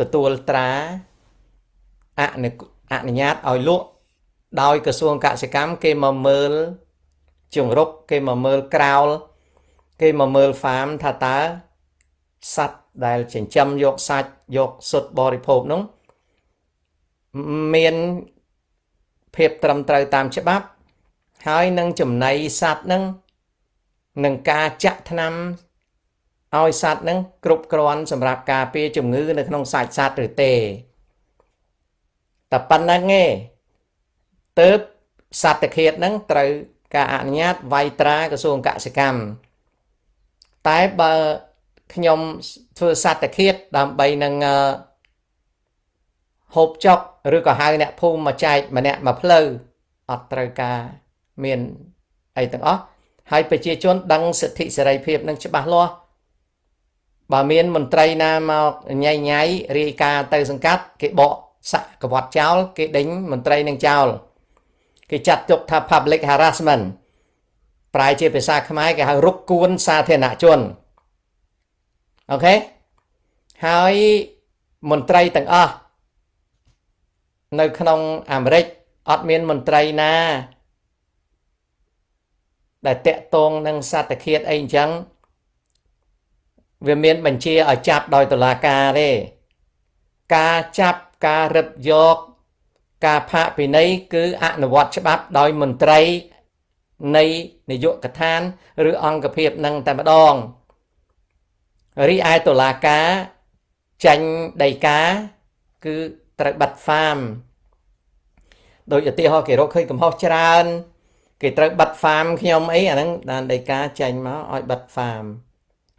ទទួលត្រាអនុអនុញ្ញាតឲ្យលក់ដោយក្រសួងកសិកម្មគេមកមើលជង្រុក គេមកមើលក្រោល គេមកមើលហ្វាមថាតើសត្វដែលចិញ្ចឹមយកសាច់យកសុទ្ធបរិភោគនោះមានភាពត្រឹមត្រូវតាមច្បាប់ ហើយនឹងចំណីសត្វនឹងនឹងការចាក់ថ្នាំឲ្យសត្វនឹងគ្រប់គ្រាន់សម្រាប់ការពារជំងឺនៅក្នុងសាច់សត្វឬទេតែប៉ុណ្្នឹងឯងទៅសត្វតឃាតហ្នឹងត្រូវការអនុញ្ញាតវាយត្រាក្រសួងកសិកម្មតែបើខ្ញុំធ្វើសត្វតឃាតដើម្បីនឹងហូបចុកឬក៏ហៅអ្នកភូមិមកចែកម្នាក់មកផ្លូវអត់ត្រូវការមានអីទាំងអស់ហើយប្រជាជនដឹងសិទ្ធិសេរីភាពនឹងច្បាស់លាស់បើមានមន្ត្រីណាមកញ៉ៃញ៉ៃរាយការទៅ សង្កាត់គេបកសកវត្តចោល គេដេញមន្ត្រីនឹងចោលគេចាត់ទុកថា public harassment ប្រែជាភាសាខ្មែរគេហៅរុកគួនសាធារណជនអូខេហើយមន្ត្រីទាំងអស់នៅក្នុងអាមេរិកអត់មានមន្ត្រីណា ដែលតាក់ទងនឹងសត្វឃាតអីអញ្ចឹងវាមាន បញ្ជាឲ្យចាប់ដោយតុលាការទេការចាប់ការរឹបយកការផាកពិន័យគឺអនុវត្តច្បាប់ដោយមន្ត្រីនៃនាយកដ្ឋានឬអង្គភាពនឹងតែម្ដង រីឯតុលាការចាញ់ដីកាគឺត្រូវបាត់ហ្វាមដោយឧទាហរណ៍គេរកឃើញកំហុសច្រើនគេត្រូវបាត់ហ្វាមខ្ញុំអីអាហ្នឹងដានដីកាចាញ់មកឲ្យបាត់ហ្វាម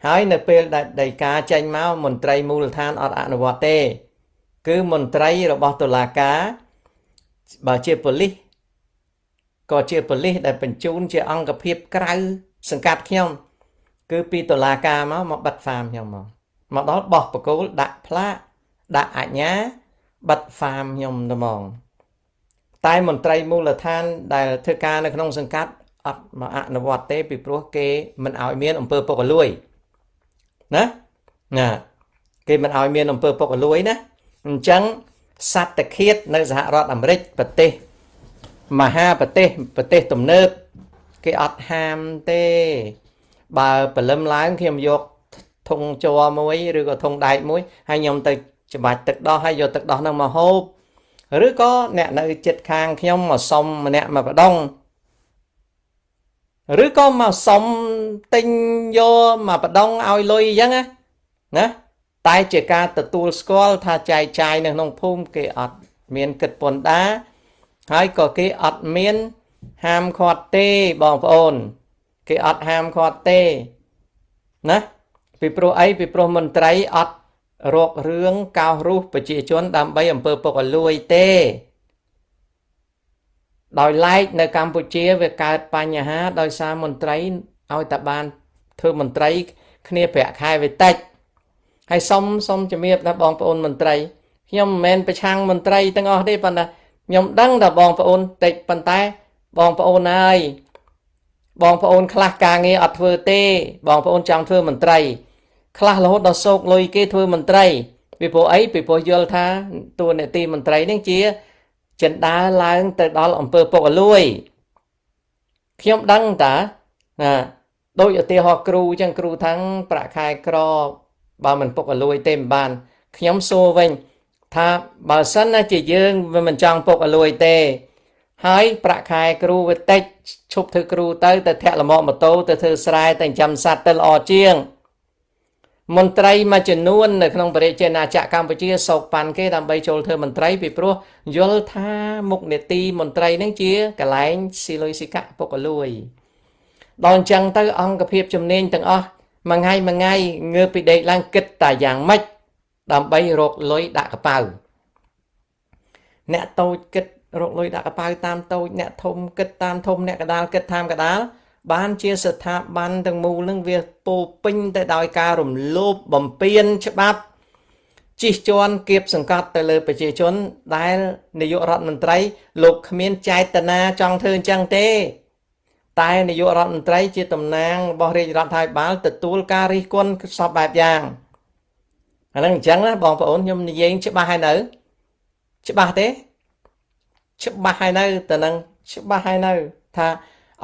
ហើយនៅពេលដែលដីកាចាញ់មកមន្ត្រីមូលដ្ឋានអត់អនុវត្តទេគឺមន្ត្រីរបស់តុលាការបើជាប៉ូលីសក៏ជាប៉ូលីសដែល បញ្ជូនជាអង្គភាពក្រៅសង្កាត់ខ្ញុំគឺ ពីតុលាការមកមកបិទហ្វាមខ្ញុំមកមកដល់បោះបកគោលដាក់ផ្លាកដាក់អាជ្ញាបិទហ្វាមខ្ញុំត្មង តែមន្ត្រីមូលដ្ឋានដែលធ្វើការនៅក្នុងសង្កាត់អត់មកអនុវត្តទេពីព្រោះគេមិនឲ្យមានអំពើពុករលួយណាណាគេមិនឲ្យមានអំពើពុករលួយណាអញ្ចឹងសត្វតឃាតនៅសហរដ្ឋអាមេរិកប្រទេសមហាប្រទេសប្រទេសទំនើបគេអត់ហាមទេបើព្រលឹមឡើងខ្ញុំយកធុងជ័រមួយឬក៏ធុងដែកមួយហើយខ្ញុំទៅច្បាច់ទឹកដោះហើយយកទឹកដោះហ្នឹងមកហូបឬក៏អ្នកនៅចិត្តខាងខ្ញុំមកសុំម្នាក់មកបដងឬក៏មកសុំទិញយកមកបដងឲ្យលុយអញ្ចឹងណាតែជាការទទួលស្គាល់ថាចែកចាយនៅក្នុងភូមិគេអត់មានគិតពន្ធដាហើយក៏គេអត់មានហាមឃាត់ទេបងប្អូន គេអត់ហាមឃាត់ទេណាពីព្រោះអីពីព្រោះមន្ត្រីអត់រករឿងកោសរុះប្រជាជនដើម្បីអំពើពុករលួយទេ ដោយឡែកនៅកម្ពុជាវាកើតបញ្ហា ដោយសារមន្ត្រីឲ្យតបានធ្វើមន្ត្រីគ្នាប្រាក់ខែវាតិចហើយសុំសុំជំរាបដល់បងប្អូនមន្ត្រីខ្ញុំមិនមែនប្រឆាំងមន្ត្រីទាំងអស់ទេប៉ុន្តែខ្ញុំដឹងដល់បងប្អូនតិចប៉ុន្តែបងប្អូនហើយបងប្អូនខ្លះការងារអត់ធ្វើទេបងប្អូនចង់ធ្វើមន្ត្រីខ្លះរហូតដល់សោកលុយគេ ធ្វើមន្ត្រីពីព្រោះអីពីព្រោះយល់ថាតួនាទីមន្ត្រីនេះជា ចិនដើរឡើងទៅដល់អង្គើពុកអលួយខ្ញុំដឹងតាណាដោយឧទាហរណ៍គ្រូអញ្ចឹងគ្រូថាំងប្រាក់ខែក្របបើមិនពុករលួយទេមិនបានខ្ញុំសួរវិញថាបើសិនណាជាយើងវាមិនចង់ពុករលួយទេ ហើយប្រាក់ខែគ្រូវាតិចឈប់ធ្វើគ្រូទៅទៅធាក់លំម៉ូតូទៅធ្វើស្រែទៅចាំសัตว์ទៅល្អជាង មន្ត្រីមួយចំនួននៅក្នុងប្រជាជាតិណាចក្រកម្ពុជាសោកប៉ាន់គេដើម្បីចូលធ្វើមន្ត្រីពីព្រោះយល់ថាមុខនេតិមន្ត្រីនឹងជាកលែងស៊ីលុយស៊ីកាក់ពុករលួយដល់អញ្ចឹងទៅ អង្គភាពជំនាញទាំងអស់មួយថ្ងៃមួយថ្ងៃងើបពីដេកឡើងគិតតែយ៉ាងម៉េចដើម្បីរកលុយដាក់កប៉ៅអ្នកតូចគិតរកលុយដាក់កប៉ៅតាមតូចអ្នកធំគិតតាមធំអ្នកកដាលគិតតាមកដាលបានជាស្ថាប័នទាំងមូលនឹងវាពោពេញទៅដោយការរំលោភបំពានច្បាប់ជិះជាន់គៀបសង្កត់ទៅលើប្រជាជន ដែលនាយករដ្ឋមន្ត្រីលោកគ្មានចេតនាចង់ធ្វើអញ្ចឹងទេតែនាយករដ្ឋមន្ត្រី ជាតំណាងរបស់រាជរដ្ឋាភិបាលទទួលការរិះគន់សពបែបយ៉ាងអាហ្នឹងអញ្ចឹងណាបងប្អូនខ្ញុំនិយាយច្បាស់ហើយនៅច្បាស់ទេច្បាស់ហើយនៅ ទៅនឹងច្បាស់ហើយនៅ ថា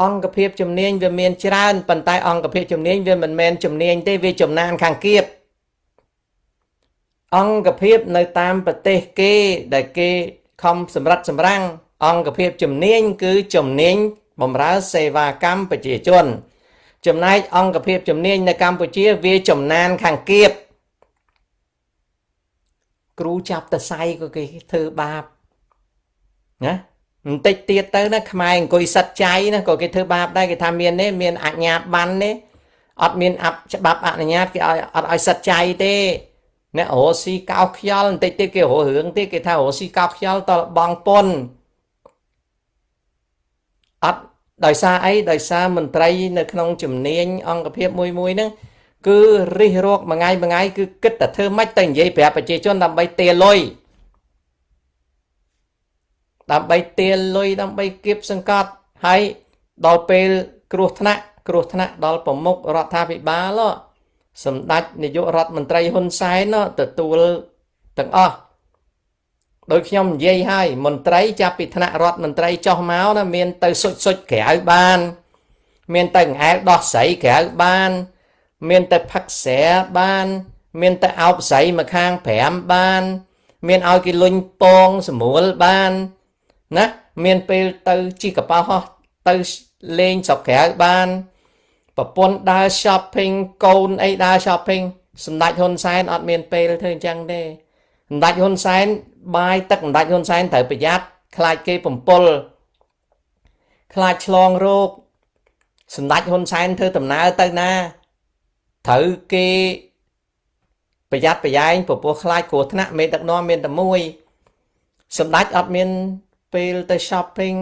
អង្គភាពជំនាញវាមានច្រើនប៉ុន្តែ អង្គភាពជំនាញវាមិនមែនជំនាញទេវាចំណានខាងគៀបអង្គភាពនៅតាមប្រទេសគេ ដែលគេខំសម្រិតសម្រាំងអង្គភាពជំនាញគឺជំនាញបម្រើ សេវាកម្មប្រជាជន ចំណែកអង្គភាពជំនាញនៅកម្ពុជាវា ចំណានខាងគៀបគ្រូចាប់តសៃក៏គេធ្វើបាបណាបន្តិចទៀតទៅណាខ្មែរអង្គុយសិតចៃណាក៏គេធ្វើបាប ដែរគេថាមាននេះមានអញ្ញាតបាននេះអត់មានអបច្បាប់អនុញ្ញាតគេឲ្យអត់ឲ្យសិតចៃទេអ្នករស់ស៊ីកោសខ្យល់បន្តិចទៀតគេរស់រឿងទៀតគេថារស់ស៊ីកោសខ្យល់តបងពុនដោយសារអីដោយសារមន្ត្រី នៅក្នុងជំនាញអង្គភាពមួយមួយហ្នឹងគឺរិះរោកមួយថ្ងៃមួយថ្ងៃគឺគិតតែធ្វើម៉េចទៅនិយាយប្រាប់ប្រជាជនដើម្បីទាលុយដើម្បីទាលុយដើម្បីគៀបសង្កត់ហើយដល់ពេល គ្រោះថ្នាក់គ្រោះថ្នាក់ដល់ប្រមុខរដ្ឋាភិបាលសម្ដេចនាយករដ្ឋមន្ត្រីហ៊ុនសែនទទួលទាំងអស់ដោយខ្ញុំនិយាយហើយមន្ត្រីចាប់ពីថ្នាក់រដ្ឋមន្ត្រីចុះមកណាមានទៅសុចសុចក្រៅបានមានទៅង្អែលដោះស្រីក្រៅបានមានទៅផឹកស្រាបាន មានទៅអោបស្រីមកខាង5បាន មានឲ្យគេលុញពងស្រួលបានណាមានពេលទៅជីកប៉ាល់ហោះទៅលេងស្រុកក្រៅបានប្រពន្ធដើរ shopping កូនអីដើរ shopping សម្ដេចហ៊ុនសែនអត់មាន ពេលធ្វើអញ្ចឹងទេម្ដេចហ៊ុនសែនបាយទឹកម្ដេចហ៊ុនសែនត្រូវប្រយ័ត្នខ្លាចគេបំពល់ខ្លាចឆ្លងរោគសម្ដេចហ៊ុនសែនធ្វើដំណើរទៅណាត្រូវគេប្រយ័ត្នប្រយែងពពោះខ្លាចគ្រោះថ្នាក់មេដឹកនាំមានតែមួយ សម្ដេចអត់មានពេលទៅ shopping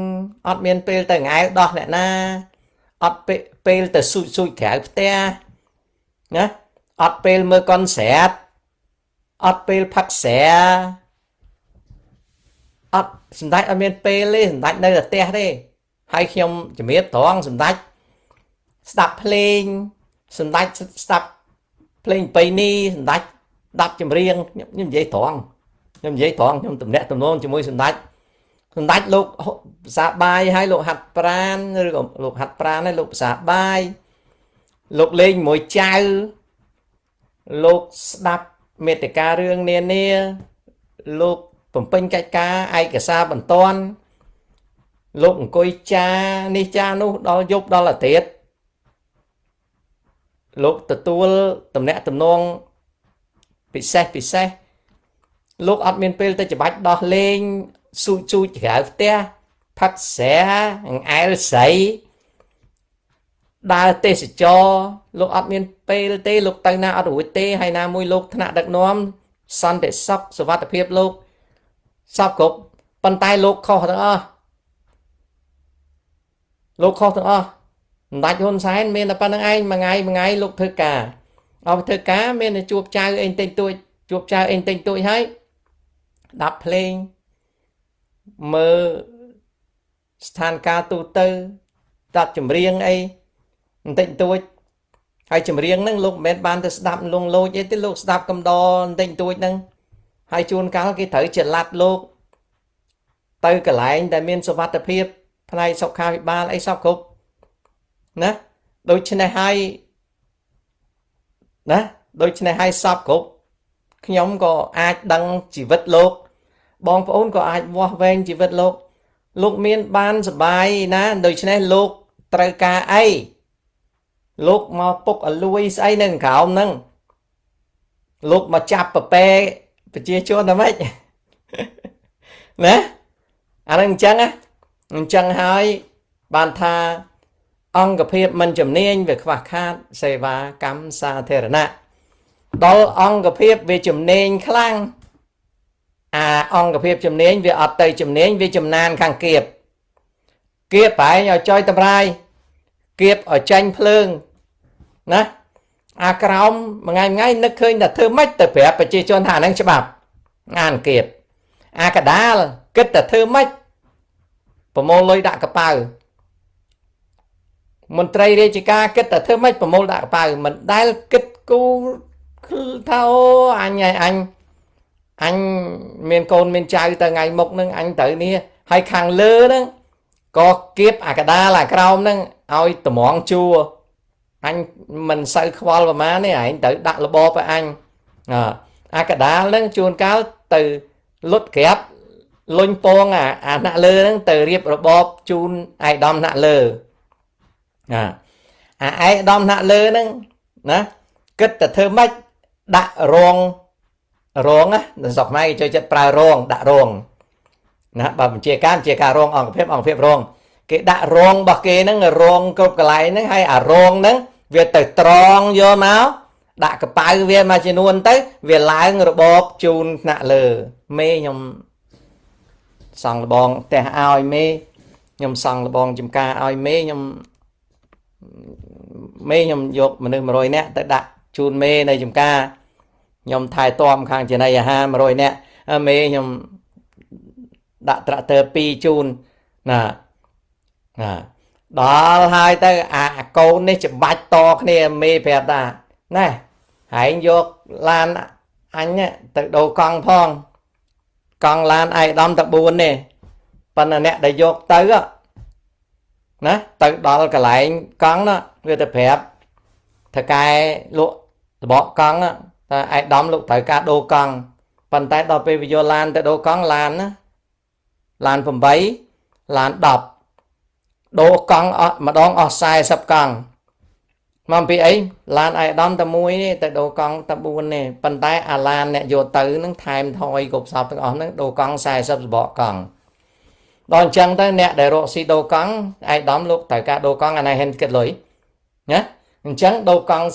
អត់មានពេលទៅង៉ែដោះអ្នកណាអត់ពេលទៅស៊ូចស៊ូចក្រៅផ្ទះណាអត់ពេលមើលកុនស្រែតអត់ពេលផឹកស្រាអត់សម្ដេចអត់មានពេលទេសម្ដេចនៅតែផ្ទះទេហើយខ្ញុំជំរាបត្រង់សម្ដេចស្ដាប់ភ្លេងសម្ដេចស្ដាប់ភ្លេងបៃនីសម្ដេចស្ដាប់ចម្រៀងខ្ញុំនិយាយត្រង់ខ្ញុំនិយាយត្រង់ខ្ញុំតំណាក់តំណងជាមួយសម្ដេចសម្ដេចលោកភាសាបាយហើយលោកហាត់ប្រានឬក៏លោកហាត់ប្រានហើយលោកភាសាបាយលោកលេងមួយចៅលោកស្ដាប់មេតិការរឿងនានា លោកបំពេញកិច្ចការឯកសារបន្ទាន់លោកអង្គុយចានេះចានោះដល់យប់ដល់អាទិត្យលោកទទួលតំណែងតំណងពិសេសពិសេសលោកអត់មានពេលទៅច្បាច់ដោះលេងស៊ូចស៊ូចក្រៅផ្ទះផឹកស្រាអង្អែលស្រីដើរទេសចរលោកអត់មានពេលទេលោកទៅណាអត់រួចទេហើយណាមួយលោកថ្នាក់ដឹកនាំសន្តិសុខសวัสดิភាពលោកសពគ្រប់ប៉ុន្តែលោកខុសទាំងអស់លោកខុសទាំងអស់ម្ដេចហ៊ុនសែនមានតែប៉ុណ្្នឹងឯងមួយថ្ងៃមួយថ្ងៃលោកធ្វើការអស់ធ្វើការមានតែជួបចៅអីតិចតួចជួបចៅអីតិចតួចហើយដាប់ភ្លេងមើលស្ថានភាពទូទៅតាត់ចម្រៀងអីបន្តិចបន្តួចហើយចម្រៀងហ្នឹងលោកមិនមែនបានទៅស្ដាប់លងលោចអីទេលោកស្ដាប់កំដរបន្តិចបន្តួចហ្នឹងហើយជួនកាលគេត្រូវចល័តលោកទៅកន្លែងដែលមានសុវត្ថិភាពផ្នែកសុខាភិបាលអីសពគ្រប់ណាដូច្នេះហើយណាដូច្នេះហើយសពគ្រប់ខ្ញុំក៏អាចដឹងជីវិតលោកបងប្អូនក៏អាចវាស់វែងជីវិតលោកលោកមានបានសុបាយណាដូច្នេះលោកត្រូវការអីលោកមកពុកអលួយស្អីនៅក្រោមហ្នឹងលោកមកចាប់ប្រពេប្រជាជនតែម៉េចណាអានឹងអញ្ចឹងណាអញ្ចឹងហើយបានថាអង្គភាពមិនជំនាញវាខ្វះខាតសេវាកម្មសាធារណៈដល់អង្គភាពវាជំនាញខ្លាំងអាអង្គភាពជំនាញវាអត់ទៅជំនាញវាចំណានខាងគៀបគៀបប្រែងឲ្យចុយតម្រាយគៀបឲ្យចាញ់ភ្លើងណាអាក្រោមមួយថ្ងៃមួយថ្ងៃនឹកឃើញថាធ្វើម៉េចទៅប្រាប់ប្រជាជនថាហ្នឹងច្បាប់អានគៀបអាកដាលគិតតែធ្វើម៉េចប្រមូលលុយដាក់កប៉ៅមន្ត្រីរាជការគិតតែធ្វើម៉េចប្រមូលដាក់កប៉ៅមិនដែលគិតគូថាអូអញអញអញមានកូនមានចៅទៅថ្ងៃមុខហ្នឹងអញត្រូវនេះហើយខាងលើហ្នឹងក៏គៀបអាកដាលអាក្រោមហ្នឹងឲ្យតម្រងជួរអញមិនសូវខ្វល់ប្រមាណទេឯងទៅ ដាក់លបទៅអញអាកដាលហ្នឹងជួនកាលទៅលុតក្រាបលុញពងអាអាណាក់លើហ្នឹង ទៅរៀបរបបជូនឯកដំណាក់លើណាអាឯកដំណាក់លើហ្នឹងណាគិតតែធ្វើម៉េចដាក់រងរងណានៅស្រុកខ្មែរគេចូលចិត្តប្រើរង ដាក់រង ណាបើបញ្ជាការបញ្ជាការរងអង្គភាពអង្គភាពរងគេដាក់រងរបស់គេហ្នឹងរងគ្រប់កន្លែងហ្នឹងហើយអារងហ្នឹងវាទៅត្រងយកមកដាក់កប៉ៅវាមកចំនួនទៅវាឡើងរបបជូនថ្នាក់លើមេខ្ញុំ សង់លបងផ្ទះឲ្យមេខ្ញុំសង់លបងចំការឲ្យមេខ្ញុំមេខ្ញុំយកមនុស្ស100នាក់ទៅដាក់ជូនមេនៅចំការខ្ញុំថែទាំខាងចំណីអាហារ100នាក់មេខ្ញុំដាក់ត្រាក់ទ័រ2ជូនណាណាដល់ហើយទៅអាកូននេះច្បាច់តគ្នាមេប្រាប់ថាណែហែងយកឡានអញទៅដូរកង់ផងកង់ឡានឯកឧត្តមត4នេះប៉ុន្តែអ្នកដែលយកទៅណាទៅដល់កន្លែងកង់ណាវាទៅប្រាប់ថកែលក់តបកកង់តែឯកឧត្តមលោកត្រូវការដូរកង់ប៉ុន្តែដល់ពេលវាយកឡានទៅដូរកង់ឡានណាឡាន8ឡាន10ដូរកង់អស់ម្ដងអស់40កង់មកពីអីឡានអៃដាមតែមួយនេះតែដូរកង់តែ4នេះប៉ុន្តែអាឡានអ្នកយកទៅនឹងថែមថយគ្រប់សពទាំងអស់ហ្នឹងដូរកង់40សបកកង់ដល់អញ្ចឹងទៅអ្នកដែលរកស៊ីដូរកង់អៃដាមលោកត្រូវការដូរកង់អាណៃហិនគិតលុយណាអញ្ចឹងដូរកង់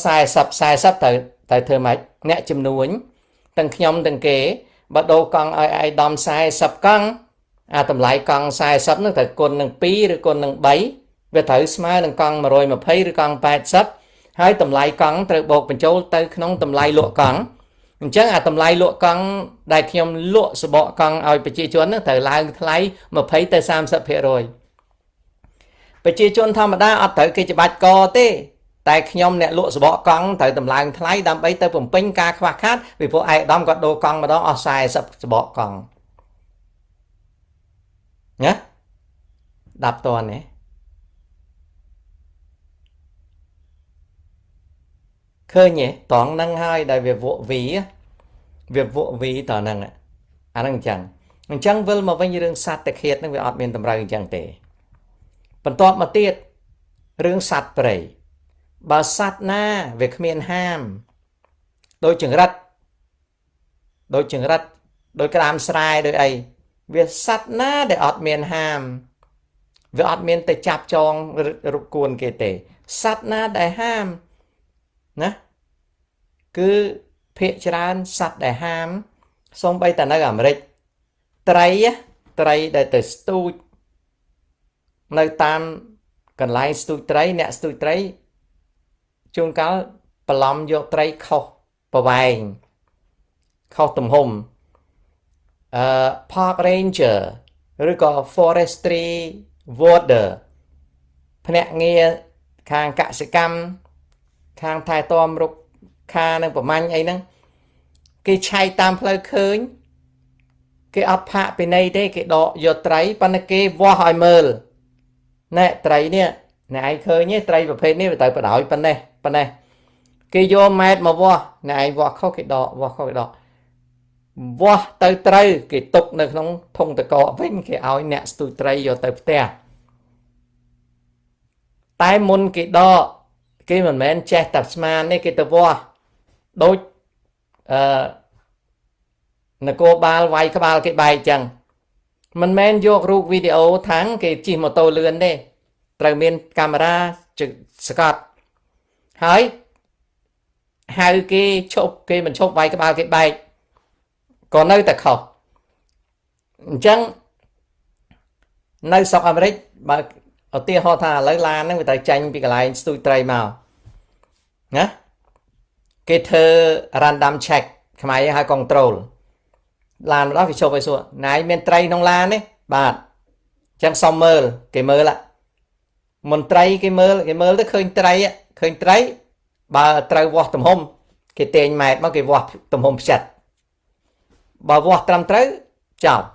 40 40ទៅទៅធ្វើម៉េចអ្នកជំនួញទាំងខ្ញុំទាំងគេបើដូរកង់ឲ្យអៃដាម40កង់អាតម្លៃកង់40នឹងត្រូវគុណនឹង2ឬគុណនឹង3វាត្រូវស្មើនឹងកង់120ឬកង់80ហើយតម្លៃកង់ត្រូវបូកបញ្ចូលទៅក្នុងតម្លៃលក់កង់អញ្ចឹងអាតម្លៃលក់កង់ដែលខ្ញុំលក់សបកកង់ឲ្យប្រជាជននឹងត្រូវឡើងថ្លៃ20ទៅ30%ប្រជាជនធម្មតាអត់ត្រូវគេច្បាច់កទេតែខ្ញុំអ្នកលក់សបកកង់ត្រូវតម្លើងថ្លៃដើម្បីទៅបំពេញការខ្វះខាតពីព្រោះឯកឧត្តមគាត់ដូរកង់ម្ដងអស់40សបកកង់ណា10តនទេឃើញទេត្រង់ហ្នឹងហើយ ដែលវាវក់វីវាវក់វីតហ្នឹងអាហ្នឹងអញ្ចឹងអញ្ចឹងវិលមកវិញរឿងសត្វតឃាតហ្នឹងវាអត់មានតម្រូវអញ្ចឹងទេ បន្ទាប់មកទៀតរឿងសត្វព្រៃបើសត្វណាវាគ្មានហាមដូចចង្រិតដូចចង្រិតដូចក្តាមស្រែដូចអីវាសัตว์ណាដែលអត់មានហាមវាអត់មានទៅចាប់ចងរកគួនគេទេសัตว์ណាដែលហាមណាគឺភាកច្រើនសัตว์ដែលហាមសូម្បីតែនៅអាមេរិកត្រីត្រីដែលទៅស្ទូច នៅតាមកន្លែងស្ទូចត្រីអ្នកស្ទូចត្រី ជួនកាលបន្លំយកត្រីខុសប្រវែង ខុសទំហំ park ranger ឬក៏ forestry water ភ្នាក់ងារខាងកសិកម្មខាងថែទាំរុក្ខានិងប្រមាញ់អីហ្នឹងគេឆែកតាមផ្លូវឃើញគេអត់ផាកពីនៃទេ គេដកយកត្រីប៉ុន្តែគេវាស់ឲ្យមើលណែត្រីនេះអ្នកឯងឃើញទេត្រីប្រភេទនេះទៅបដ ாய் ប៉ុណ្ណេះប៉ុណ្ណេះគេយកម៉ែត្រមកវាស់អ្នកឯងវាស់ខុសគេដកវាស់ខុសគេដកវាស់ទៅត្រូវគេຕົកនៅក្នុងធុងតកកវិញគេឲ្យអ្នកស្ទូចត្រីយកទៅផ្ទះតែមុនគេដកគេមិនមែនចេះតែស្មានទេគេទៅវាស់ដូចអឺនគរបាលវាយក្បាលគេបែកចឹងមិនមែនយករូបវីដេអូថាំងគេជិះម៉ូតូលឿនទេត្រូវមាន កាមេរ៉ាស្កត់ហើយហៅគេឈប់គេមិនឈប់វាយក្បាលគេបែកក៏នៅតែខុសអញ្ចឹងនៅស្រុកអាមេរិកបើឧទាហរណ៍ថាឥឡូវឡានហ្នឹងវាត្រូវចាញ់ពីកន្លែងស្ទូចត្រីមកណាគេធ្វើ random check ខ្មែរហៅ control ឡានរបស់គេជប់ឲ្យសួរណៃមានត្រីក្នុងឡាននេះបាទអញ្ចឹងសុំមើលគេមើលមន្ត្រីគេមើលគេមើលទៅឃើញត្រីឃើញត្រីបើត្រូវវាស់ទំហំគេទាញម៉ែត្រមកគេវាស់ទំហំផ្ចិតបើវាស់ ត្រឹមត្រូវចប់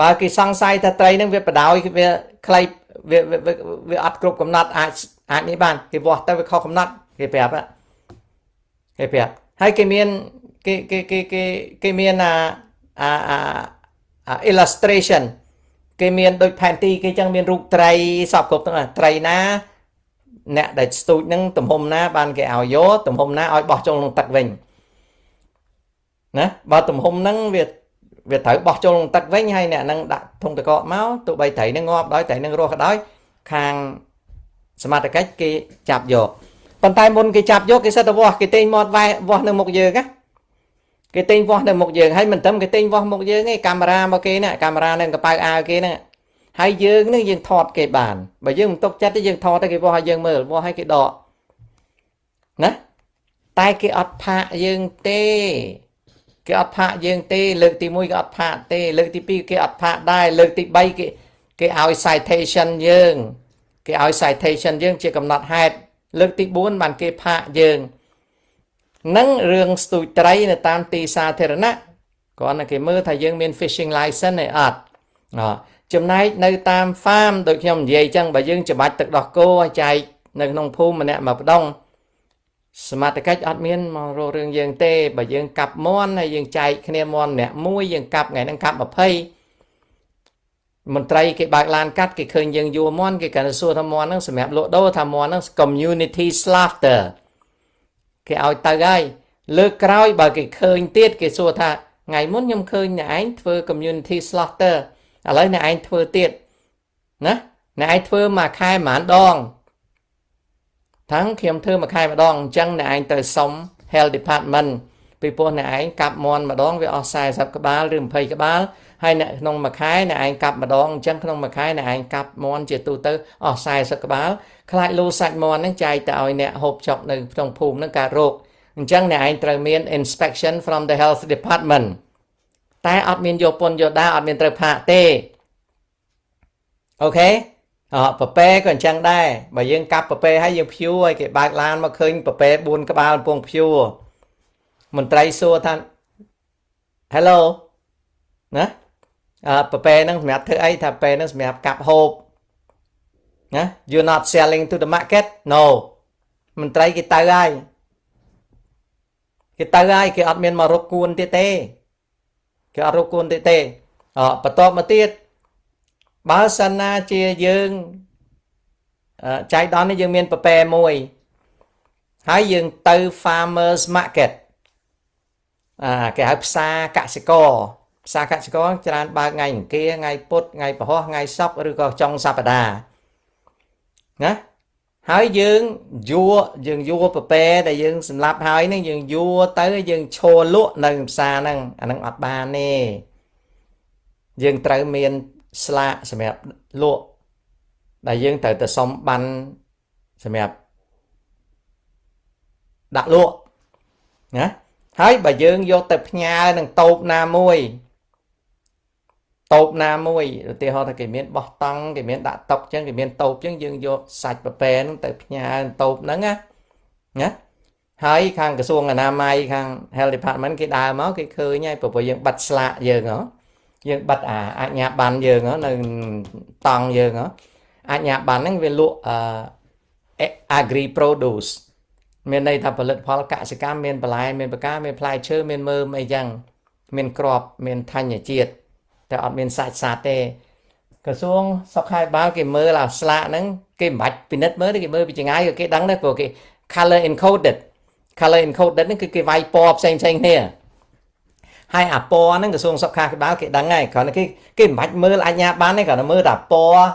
បើគេសង្ស័យថាត្រីនឹងវាបដ ாய் វាខ្លីវាវាអត់គ្រប់កំណត់អាចអាចនេះបានគេវាស់ទៅវាខុសកំណត់ គេប្រាប់គេប្រាប់ហើយគេមានគេគេគេគេគេមានអាអាអា illustration គេមានដូចផែនទីគេចឹងមានរូបត្រីសពគ្រប់ទាំងត្រីណាអ្នកដែលស្ទូចនឹងទំហំណា បានគេឲ្យយកទំហំណាឲ្យបោះចូលក្នុងទឹកវិញណាបើទំហំហ្នឹងវាវាត្រូវបោះចូលក្នុងទឹកវិញហើយអ្នកហ្នឹងដាក់ធុងតកកមកទោះបីត្រីហ្នឹងងាប់ដោយត្រីហ្នឹងរស់ក៏ដោយខាងសមត្ថកិច្ចគេចាប់យកប៉ុន្តែមុនគេចាប់យកគេសិតទៅវាស់គេទិញមាត់វ៉ែវាស់នៅមុខយើងណាគេទិញវាស់នៅមុខយើងហើយមិនត្រឹមគេទិញវាស់មុខយើងទេកាមេរ៉ាមកគេណាកាមេរ៉ានៅកប៉ៅអាវគេណាហើយយើងនឹងយើងថតគេបានបើយើងមិនຕົកចិត្តទេយើងថតទៅគេវាស់ឲ្យយើងមើលវាស់ឲ្យគេដកណាតែគេអត់ផាកយើងទេគេអត់ផាកយើងទេលើកទី1គេអត់ផាកទេលើកទី2គេអត់ផាកដែរលើកទី3គេគេឲ្យ citation យើងគេឲ្យ citation យើងជាកំណត់ហេតុលើកទី4បានគេផាកយើងនឹងរឿងស្ទូចត្រីនៅតាមទីសាធារណៈគ្រាន់តែគេមើលថាយើងមាន fishing license ឯអត់ចំណែកនៅ តាម farm ដូចខ្ញុំនិយាយអញ្ចឹងបើយើងច្បាច់ទឹកដោះគោឲ្យចែកនៅក្នុងភូមិម្នាក់មួយប្ដុងសមត្ថកិច្ចអត់មានមករករឿងយើងទេបើយើងកាប់មន់ហើយយើងចែកគ្នាមន់ម្នាក់មួយយើងកាប់ថ្ងៃហ្នឹងកាប់20មន្ត្រីគេបើកឡានកាត់គេឃើញយើងយួរមន់គេកាន់សួរថាមន់ហ្នឹងសម្រាប់លក់ដូរថាមន់ហ្នឹង community slaughter គេឲ្យទៅហើយលើក្រោយបើគេឃើញទៀតគេសួរថាថ្ងៃមុនខ្ញុំឃើញអ្នកឯងធ្វើ community slaughter ឥឡូ w អ្នកឯងធ្វើទៀតណាអ្នកឯងធ្វើមួយខែប្រហែលដងថាខ្ញុំធ្វើមួយខែម្ដងអញ្ចឹងអ្នកឯងត្រូវសុំ health department ពីព្រោះអ្នកឯងកាប់មន់ម្ដងវាអស់40ក្បាលឬ20ក្បាលហើយអ្នកក្នុងមួយខែអ្នកឯងកាប់ម្ដងអញ្ចឹងក្នុងមួយខែអ្នកឯងកាប់មន់ជាទូទៅអស់40ក្បាលខ្លាចលូសាច់មន់ហ្នឹងចែកទៅឲ្យអ្នកហូបចុកនៅក្នុងភូមិហ្នឹងកើតរោគអញ្ចឹងអ្នកឯងត្រូវមាន inspection from the health department តែអត់មានយកពន្ធយកដាអត់មានត្រូវផាកទេអូខេអើប៉ប៉េក៏អញ្ចឹងដែរបើយើងកាប់ប៉ប៉េហើយយើងភួរឲ្យគេបើកឡានមកឃើញប៉ប៉េ4ក្បាលកំពុងភួរមន្ត្រីសួរថា Hello ណាអើប៉ប៉េហ្នឹងសម្រាប់ធ្វើអីថាប៉េហ្នឹងសម្រាប់កាប់ហូបណា you not selling to the market no មន្ត្រីគេទៅហើយគេទៅហើយគេអត់មានមករົບគួនទៀតទេគេអត់រົບគួនទៀតទេអបន្ទាប់មកទៀតបើសិនណាជាយើងចៃដន្យនេះយើង មានប្រពែមួយហើយយើងទៅ farmers market អាគេហៅផ្សារកសិករផ្សារកសិករច្រើនបើកថ្ងៃអង្គារថ្ងៃពុធថ្ងៃពហស្ថ្ងៃសុក្រឬក៏ចុងសប្តាហ៍ណាហើយយើងយួរយើងយួរប្រពែដែលយើងសម្លាប់ហើយនឹងយើងយួរទៅយើងឈរលក់នៅផ្សារហ្នឹងអាហ្នឹងអត់បានទេយើងត្រូវមានស្លាកសម្រាប់លក់ដែលយើងត្រូវទៅសុំបានសម្រាប់ដាក់លក់ណាហើយបើយើងយកទៅផ្ញើនឹងតូបណាមួយតូបណាមួយឧទាហរណ៍ថាគេមានបោះតង់គេមានដាក់តុកចឹងគេមានតូបចឹងយើងយកសាច់ប្រពែហ្នឹងទៅផ្ញើតូបហ្នឹងណាណាហើយខាងក្រសួងអនាម័យខាង Health Department គេដើរមកគេឃើញហើយព្រោះយើងបាត់ស្លាកយើងហ៎យើងបិទអាអញ្ញាប័ណ្ណយើងនៅតង់យើងអញ្ញាប័ណ្ណហ្នឹងវាលក់អឺ agri produce មានន័យថាផលិតផលកសិកម្មមានបន្លែ មានផ្កាមានផ្លែឈើមានមើមអីយ៉ាងមានក្របមានធញ្ញជាតិតែអត់មានសាច់សត្វទេក្រសួងសុខាភិបាលគេមើលអាស្លាកហ្នឹង គេមិនបាច់ពិនិត្យមើលទេគេមើលពីចម្ងាយគេដឹងដែរព្រោះគេ color encoded color encoded ហ្នឹងគឺគេវាយពណ៌ផ្សេងផ្សេងគ្នាហើយអាពណ៌ហ្នឹងក្រសួងសុខាភិបាលគេដឹងហើយគ្រាន់តែគេគេមិនបាច់មើលអាជ្ញាប័ណ្ណទេគ្រាន់តែមើលតែពណ៌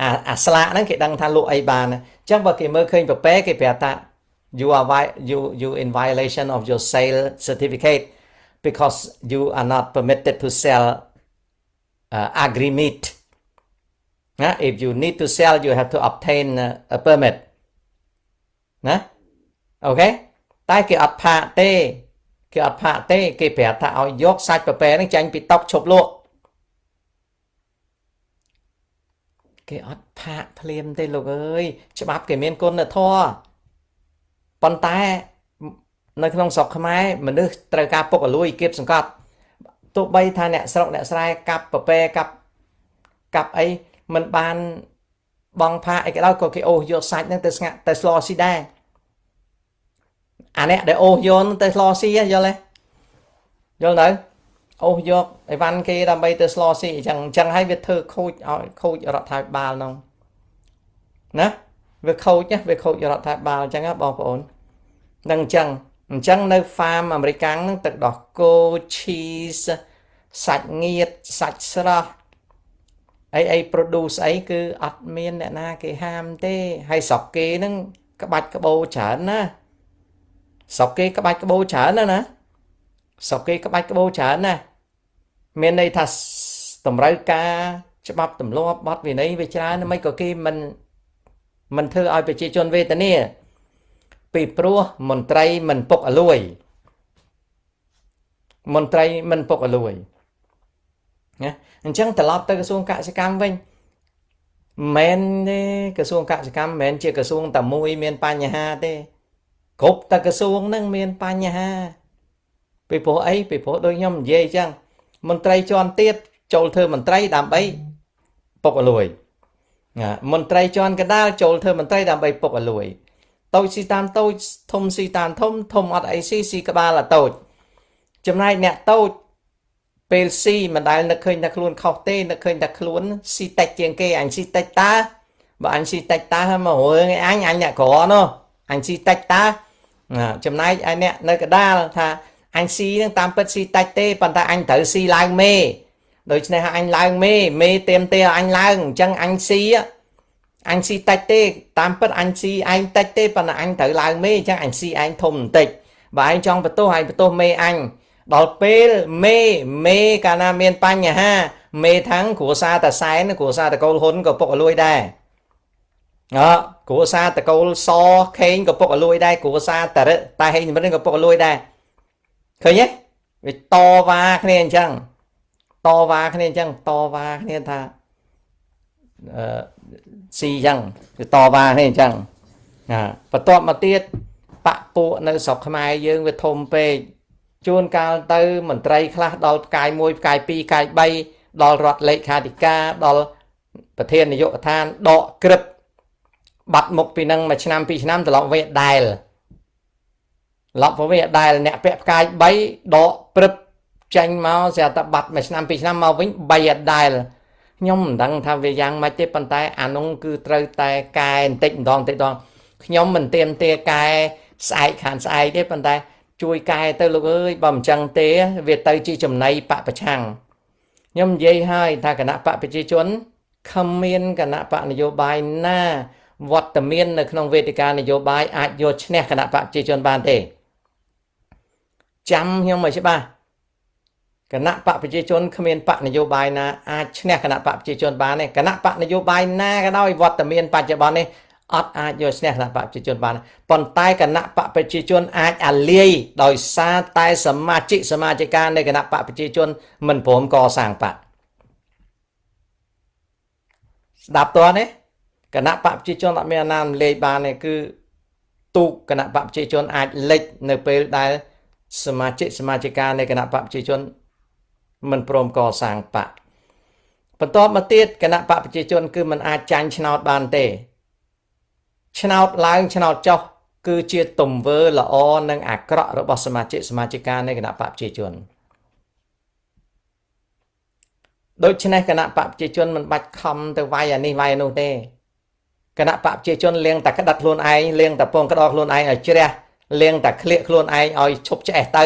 អាអាស្លាកហ្នឹងគេដឹងថាលក់អីបានអញ្ចឹងបើគេមើលឃើញប្រពែគេប្រាប់ថា you are you you in violation of your sale certificate because you are not permitted to sell uh, agri meat ណា if you need to sell you have to obtain a permit ណាអូខេតែគេអត់ផាកទេគេអត់ផាកទេគេប្រាប់ថាឲ្យយកសាច់ប៉ប៉ែហ្នឹងចាញ់ពីតុកឈប់លក់គេអត់ផាកភ្លាមទេលោកអើយច្បាប់គេមានគុណធម៌ប៉ុន្តែនៅក្នុងស្រុកខ្មែរមនុស្សត្រូវការពុករលួយគៀបសង្កត់ទោះបីថាអ្នកស្រុកអ្នកស្រែកាប់ប៉ប៉ែកាប់កាប់អីមិនបានបងផាកអីក៏ដោយក៏គេអូសយកសាច់ហ្នឹងទៅស្ងាក់ទៅស្លស៊ីដែរអាអ្នកដែលអូសយកទៅស្លស៊ីយល់ទេយល់ទៅអូសយកអីវ៉ាន់គេដើម្បីទៅស្លស៊ីអញ្ចឹងអញ្ចឹងហើយវាធ្វើខូចឲ្យខូចរដ្ឋាភិបាលនោះណាវាខូចណាវាខូចរដ្ឋាភិបាលអញ្ចឹងបងប្អូន នឹងអញ្ចឹងអញ្ចឹងនៅ farm អាមេរិកាំងនឹងទឹកដោះគោ cheese សាច់ងៀតសាច់ស្រស់អីអី produce អីគឺអត់មានអ្នកណា គេហាម ទេហើយស្រុកគេនឹងក្បាច់ក្បោច្រើនណាស្រុកគេក្បាច់ក្បូរច្រើនណាស់ណាស្រុកគេក្បាច់ក្បូរច្រើនណាស់មានន័យថាតម្រូវការ ច្បាប់ទម្លាប់បទវិន័យវាច្រើនមិនក៏គេមិនមិនធ្វើឲ្យប្រជាជនវេទនា ពីព្រោះមន្ត្រីមិនពុកអលួយមន្ត្រីមិនពុកអលួយណាអញ្ចឹងត្រឡប់ទៅក្រសួងកសិកម្មវិញមិនទេក្រសួងកសិកម្មមិនមែនជាក្រសួងតែមួយមានបញ្ហាទេគ្រប់តែក្រសួងហ្នឹងមានបញ្ហាពីព្រោះអីពីព្រោះដូចខ្ញុំនិយាយអញ្ចឹងមន្ត្រីជាន់ទៀតចូលធ្វើមន្ត្រីដើម្បីពុកអលួយណាមន្ត្រីជាន់កដាលចូលធ្វើមន្ត្រីដើម្បីពុកអលួយតូចស៊ីតាមតូចធំស៊ីតាមធំធំអត់អីស៊ីស៊ីក្បាលតែតូចចំណែកអ្នកតូចពេលស៊ីមិនដែលនឹកឃើញថាខ្លួនខុសទេនឹកឃើញថាខ្លួនស៊ីតិចជាងគេអញស៊ីតិចតើបើអញស៊ីតិចតើមករឿងអញអញអ្នកក្រនោះអញស៊ីតិចតើចំណែកឯអ្នកនៅកដាលថាអញស៊ីនឹងតាមពិតស៊ីតិចទេប៉ុន្តែអញត្រូវស៊ីឡើងមេដូច្នេះអញឡើងមេមេเตรียมទេអញឡើងអញ្ចឹងអញស៊ីអញស៊ីតិចទេ តាមពិតអញស៊ីឯងតិចទេប៉ុន្តែអញត្រូវឡើងមេអញ្ចឹងអញស៊ីឯងធំបន្តិចបើឯងចង់បន្ទោសឯងបន្ទោសមេអញដល់ពេលមេមេកាលណាមានបញ្ហា មេថាំងគ្រួសារតាសែនគ្រួសារតកូលហ៊ុនក៏ពុកអលួយដែរអើគ្រួសារតកូលសខេងក៏ពុកអលួយដែរគ្រួសារតរិតែហេងនិមិត្តនឹងក៏ពុកអលួយដែរឃើញទេវាតវ៉ាគ្នាអញ្ចឹងតវ៉ាគ្នាអញ្ចឹងតវ៉ាគ្នាថាអឺស៊ីអញ្ចឹងវាតវ៉ាគ្នាអញ្ចឹងណាបន្ទាប់មកទៀតបពពួកនៅស្រុកខ្មែរយើងវាធំពេកជួនកាលទៅមន្ត្រី ខ្លះដល់ផ្កាយ1ផ្កាយ2ផ្កាយ3ដល់រដ្ឋលេខាធិការ ដល់ប្រធាននាយកដ្ឋានដកក្រឹបបាត់មុខពីនឹងមួយឆ្នាំពីរឆ្នាំត្រឡប់វាដែលត្រឡប់វាដែល អ្នកពាក់ផ្កាយ3ដកព្រឹបចេញមកស្រាប់តែបាត់មួយឆ្នាំពីរឆ្នាំមកវិញ3អដែលខ្ញុំមិនដឹង ថាវាយ៉ាងម៉េចទេប៉ុន្តែអានោះគឺត្រូវតែកែបន្តិចម្ដងបន្តិចម្ដងខ្ញុំមិនទៀមទាកែស្អែកខានស្អែកទេប៉ុន្តែ ជួយកែទៅលោកអើយបើមិនចឹងទេ វាទៅជាចំណៃបពប្រឆាំងខ្ញុំនិយាយហើយថាគណៈបពប្រជាជនគ្មានគណៈបកនយោបាយណាវត្តមាននៅក្នុងវេទិកានយោបាយអាចយកឈ្នះគណៈបកប្រជាជនបានទេចាំខ្ញុំឲ្យច្បាស់គណៈបកប្រជាជនគ្មានបកនយោបាយណាអាចឈ្នះគណៈបកប្រជាជនបានទេគណៈបកនយោបាយណាក៏ដោយវត្តមានបច្ចុប្បន្ននេះអត់អាចយកឈ្នះគណៈបកប្រជាជនបានប៉ុន្តែគណៈបកប្រជាជនអាចអាលាយដោយសារតែសមាជិកសមាជិកានៃគណៈបកប្រជាជនមិនព្រមកសាងបកស្ដាប់តើទេគណៈបកប្រជាជនអត់មានអាណាលេខបានទេគឺទូកគណៈបកប្រជាជនអាចលេខនៅពេលដែលសមាជិកសមាជិកា នៃគណៈបកប្រជាជន មិនព្រមកសាងបកបន្ទាប់មកទៀតគណៈបកប្រជាជន គឺมันអាចចាញ់ឆ្នោតបានទេ ឆ្នោតឡើងឆ្នោតចុះ គឺជាទង្វើល្អនិងអាក្រក់របស់សមាជិកសមាជិកានៃគណៈបកប្រជាជនដូច្នេះគណៈបកប្រជាជនមិនបាច់ខំទៅវាយអានេះវាយអានោះទេគណៈបកប្រជាជនលៀងតែក្តិតខ្លួនឯងលៀងតែពងក្តោខ្លួនឯងឲ្យជ្រះលៀងតែក្លៀកខ្លួនឯងឲ្យឈប់ឆ្អេះទៅ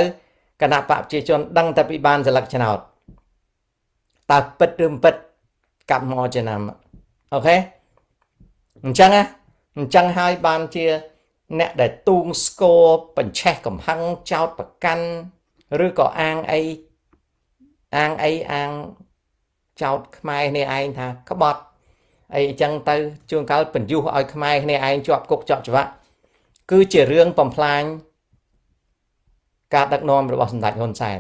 គណៈបកប្រជាជន ដឹងតែពីបានសិលឹកឆ្នោតតើពិតឬមិនពិតកាប់មកចំណាំអូខេអញ្ចឹងណាអញ្ចឹងហើយបានជាអ្នកដែលទូងស្គរបញ្ឆេះកំហឹងចោតប្រកាន់ឬក៏អាងអីអាងអីអាងចោតខ្មែរនេះឯងថាក្បត់អីអញ្ចឹងទៅជួនកាលបញ្យុះឲ្យខ្មែរគ្នាឯងជាប់គុកជាប់ច្បាប់គឺជារឿងបំផ្លាញការដឹកនាំរបស់សម្ដេចហ៊ុនសែន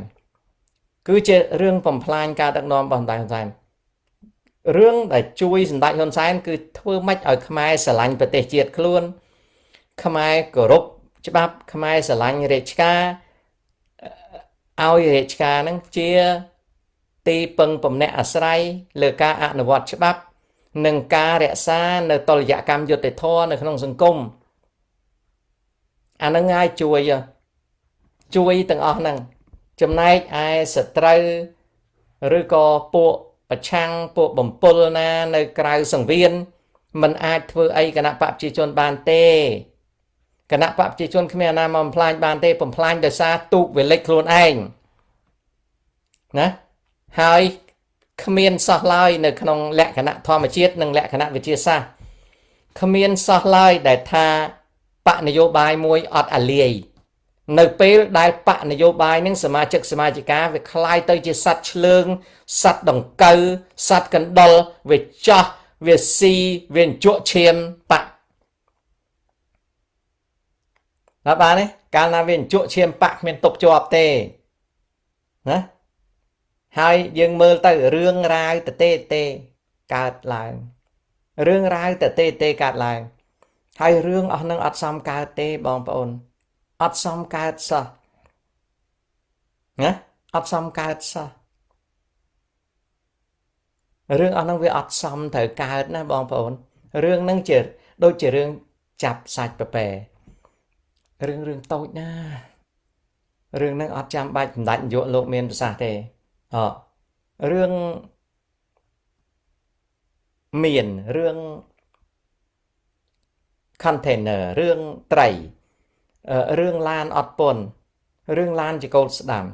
គឺជារឿងបំផ្លាញការដឹកនាំរបស់សម្ដេចហ៊ុនសែនរឿងដែលជួយសម្ដេចហ៊ុនសែនគឺធ្វើម៉េចឲ្យខ្មែរស្រឡាញ់ប្រទេសជាតិខ្លួន ខ្មែរគោរពច្បាប់ ខ្មែរស្រឡាញ់រាជការឲ្យរាជការនឹងជាទីពឹងពំនាក់អាស្រ័យលើការអនុវត្តច្បាប់និងការរក្សានៅតលយកម្មយុត្តិធម៌នៅក្នុង សង្គមអានឹងហើយជួយជួយទាំងអស់ហ្នឹងចំណែកឯសត្រូវឬក៏ពួកប្រឆាំងពួកបំពុលណា នៅក្រៅសង្វៀនมันអាចធ្វើអីគណៈបព្វជិជនបានទេគណៈបព្វជិជនគ្មានអាណាមកបំផ្លាញបាន ទេ បំផ្លាញដោយសារទូកវិលិចខ្លួនឯងណាហើយគ្មានសោះឡើយនៅក្នុងលក្ខណៈធម្មជាតិនិងលក្ខណៈវិទ្យាសាស្ត្រគ្មានសោះឡើយដែលថា បកនយោបាយមួយអត់អាលាយនៅពេលដែលបកនយោបាយនឹងសមាជិកសមាជិកា វាคล้ายទៅ ជាសัตว์ឆ្លើងសัตว์ដង្កូវសัตว์កណ្ដុលវាចោះវាស៊ីវាជក់ឈាមបកណាបានទេកាលណាវាជក់ឈាមបកគ្មានតុបជាប់ទេណាហើយយើងមើលទៅ រឿងរ៉ាវតទេទេកើតឡើងរឿងរ៉ាវតទេទេកើតឡើង ហើយរឿងអស់នឹងអត់សមកើតទេបងប្អូន អត់សមកើតសោះណាអត់សមកើតសោះរឿងអស់នឹងវាអត់សមត្រូវកើតណាបងប្អូនរឿងនឹងជាដូចជារឿងចាប់សាច់ប្រពែរឿងរឿងតូចណារឿងនឹងអត់ចាំបាច់សម្ដេចនយោលោកមានប្រសាសន៍ទេអរឿងមានរឿង container រឿងត្រីរឿងឡានអត់ពន្ធរឿងឡានជាកោតស្ដាំ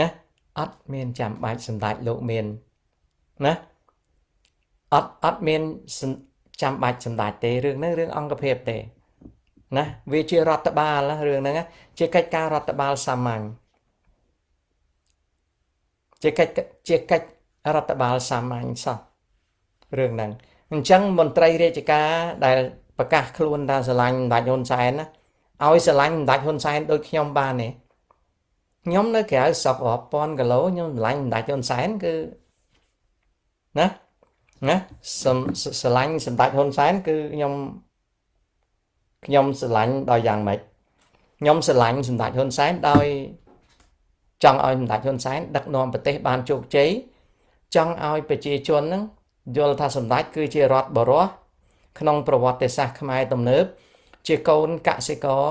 ណាអត់មាន ចាំបាច់សម្ដេចលោកមានណាអត់អត់មានចាំបាច់សម្ដេចទេរឿងហ្នឹងរឿងអង្គភាពទេណា វាជារដ្ឋបាលរឿងហ្នឹងជាកិច្ចការរដ្ឋបាលសាមញ្ញជាកិច្ចជាកិច្ចរដ្ឋបាលសាមញ្ញសោះរឿងហ្នឹងអញ្ចឹងមន្ត្រី រាជការដែល ប្រកាសខ្លួនថាស្រឡាញ់ម្ដេចហ៊ុនសែនណាឲ្យស្រឡាញ់ម្ដេចហ៊ុនសែនដូចខ្ញុំបានទេខ្ញុំនៅ ក្រៅសពរាប់ពាន់គីឡូខ្ញុំស្រឡាញ់ម្ដេចហ៊ុនសែនគឺណាណាស្រឡាញ់សម្ដេចហ៊ុនសែនគឺខ្ញុំខ្ញុំស្រឡាញ់ដោយយ៉ាងម៉េចខ្ញុំស្រឡាញ់សម្ដេចហ៊ុនសែនដោយចង់ឲ្យសម្ដេចហ៊ុនសែនដឹកនាំប្រទេសបានជោគជ័យចង់ឲ្យប្រជាជនហ្នឹងយល់ថាសម្ដេចគឺជារដ្ឋបរោះក្នុងប្រវត្តិសាស្ត្រខ្មែរទំនើបជាកូនកសិករ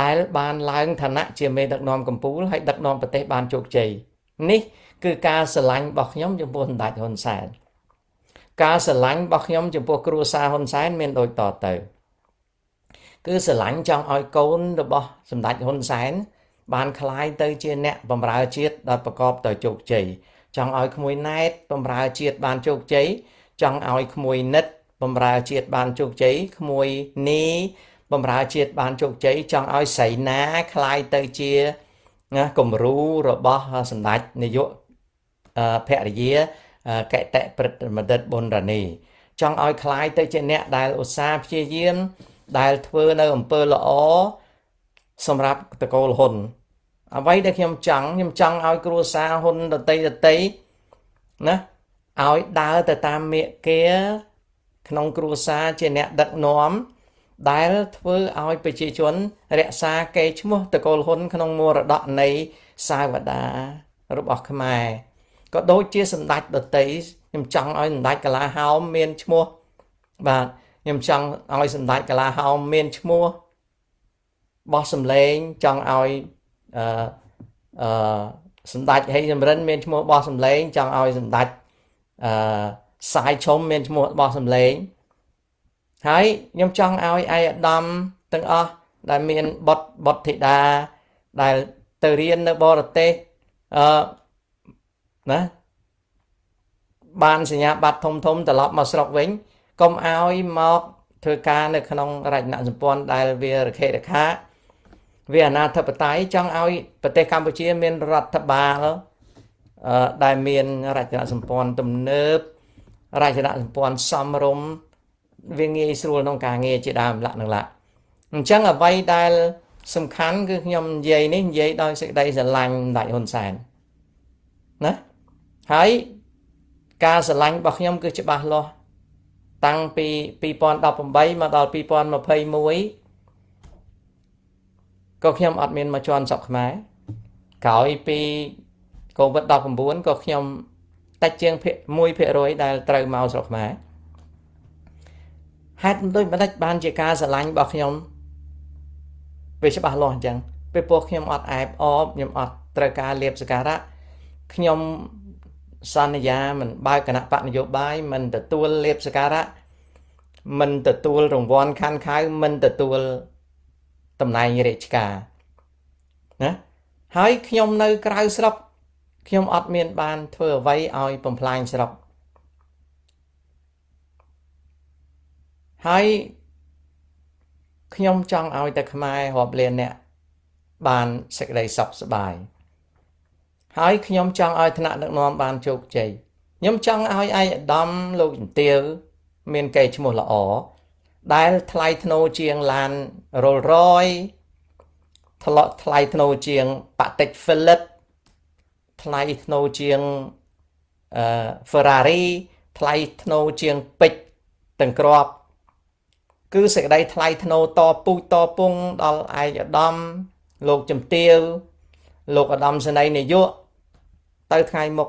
ដែលបានឡើងឋានៈជាមេដឹកនាំកម្ពុជាហើយដឹកនាំប្រទេសបានជោគជ័យនេះគឺការស្រឡាញ់របស់ខ្ញុំចំពោះសម្ដេចហ៊ុនសែនការស្រឡាញ់របស់ខ្ញុំចំពោះគ្រួសារហ៊ុនសែនមានដូចតទៅគឺស្រឡាញ់ចង់ឲ្យកូនរបស់សម្ដេចហ៊ុនសែនបានคล้ายទៅជាអ្នកបម្រើជាតិដែលប្រកបដោយជោគជ័យចង់ឲ្យក្មួយណែតបម្រើជាតិបានជោគជ័យចង់ឲ្យក្មួយនិតបម្រើជាតិបានជោគជ័យក្មួយនីបម្រើជាតិបានជោគជ័យចង់ឲ្យសីណាคล้ายទៅជាណាគំរូរបស់សម្ដេចនាយកភរិយា កតៈព្រឹទ្ធមណ្ឌិតប៊ុនរនី ចង់ឲ្យคล้ายទៅជាអ្នកដែលឧស្សាហ៍ព្យាយាមដែលធ្វើនៅអំពើល្អសម្រាប់តកូលហ៊ុនអ្វីដែលខ្ញុំចង់ខ្ញុំចង់ឲ្យគ្រួសារហ៊ុនតន្ត្រីតន្ត្រីណាឲ្យដើរទៅតាមមាគាក្នុងគ្រួសារជាអ្នកដឹកនាំដែលធ្វើឲ្យប្រជាជន រក្សាកេរ្តិ៍ឈ្មោះតកូលហ៊ុន ក្នុងមរតកនៃសាវតារបស់ខ្មែរក៏ដូចជាសម្ដេចដតីខ្ញុំចង់ឲ្យសម្ដេចកាឡាហោមមានឈ្មោះបាទខ្ញុំចង់ឲ្យសម្ដេចកាឡាហោមមានឈ្មោះបោះសម្លេងចង់ឲ្យអឺអឺសម្ដេចហេងសំរិនមានឈ្មោះបោះសម្លេងចង់ឲ្យសម្ដេចអឺសាយឈុំមានឈ្មោះបោះសម្លេង ហើយខ្ញុំចង់ឲ្យឯអាដាមទាំងអស់ដែលមានបុតបុតធីតាដែលទៅរៀននៅបរទេសអឺណាបានសញ្ញាបត្រធំធំត្រឡប់មកស្រុកវិញ កុំឲ្យមកធ្វើការនៅក្នុងរចនសម្ព័ន្ធដែលវារខេរខាវាអាណាធិបតេយ្យចង់ឲ្យប្រទេសកម្ពុជាមានរដ្ឋបាលដែលមានរចនាសម្ព័ន្ធទំនើបរចនាសម្ព័ន្ធសមរម្យវាងាយស្រួលក្នុងការងារជាដើមលក្ខណៈអញ្ចឹងអ្វីដែលសំខាន់គឺខ្ញុំនិយាយនេះនិយាយដោយសេចក្តីស្រឡាញ់សម្ដេចហ៊ុនសែនណាហើយការស្រឡាញ់របស់ខ្ញុំគឺច្បាស់លាស់តាំងពី2018មកដល់2021ក៏ខ្ញុំអត់មានមកជន់ស្រុកខ្មែរក្រោយពី COVID-19 ក៏ខ្ញុំតិចជាង1%ដែលត្រូវមកស្រុកខ្មែរហេតុដូចម្ដេចបានជាការស្រឡាញ់របស់ខ្ញុំវាច្បាស់លាស់អញ្ចឹង ពេលពោះខ្ញុំអត់អែបអបខ្ញុំអត់ត្រូវការលៀបសការៈខ្ញុំសន្យាមិនបើកគណៈបកនយោបាយមិនទទួលលៀបសការៈមិនទទួលរង្វាន់ខាន់ខៅមិនទទួលតំណែងរាជការណាហើយខ្ញុំនៅក្រៅស្រុកខ្ញុំអត់មាន បាន ធ្វើអ្វីឲ្យបំផ្លាញស្រុកហើយខ្ញុំចង់ឲ្យតែខ្មែររាប់លានអ្នកបានសេចក្តីសុខសប្បាយហើយខ្ញុំចង់ឲ្យថ្នាក់ដឹកនាំបានជោគជ័យខ្ញុំចង់ឲ្យឯកឧត្តមលោកចន្ទាវ មានកេរ្តិ៍ឈ្មោះល្អដែលថ្លៃធ្នូជាងឡាន Rolls Royce ថ្លក់ថ្លៃធ្នូជាង Patek Philippe ថ្លៃធ្នូជាងអឺ Ferrari ថ្លៃធ្នូជាងពេជ្រទាំងក្រប គឺសេចក្តីថ្លៃធ្នូតពូជតពងដល់ឯកឧត្តមលោកជំទាវលោកឧត្តមសេនីយ៍នាយកទៅថ្ងៃមុខ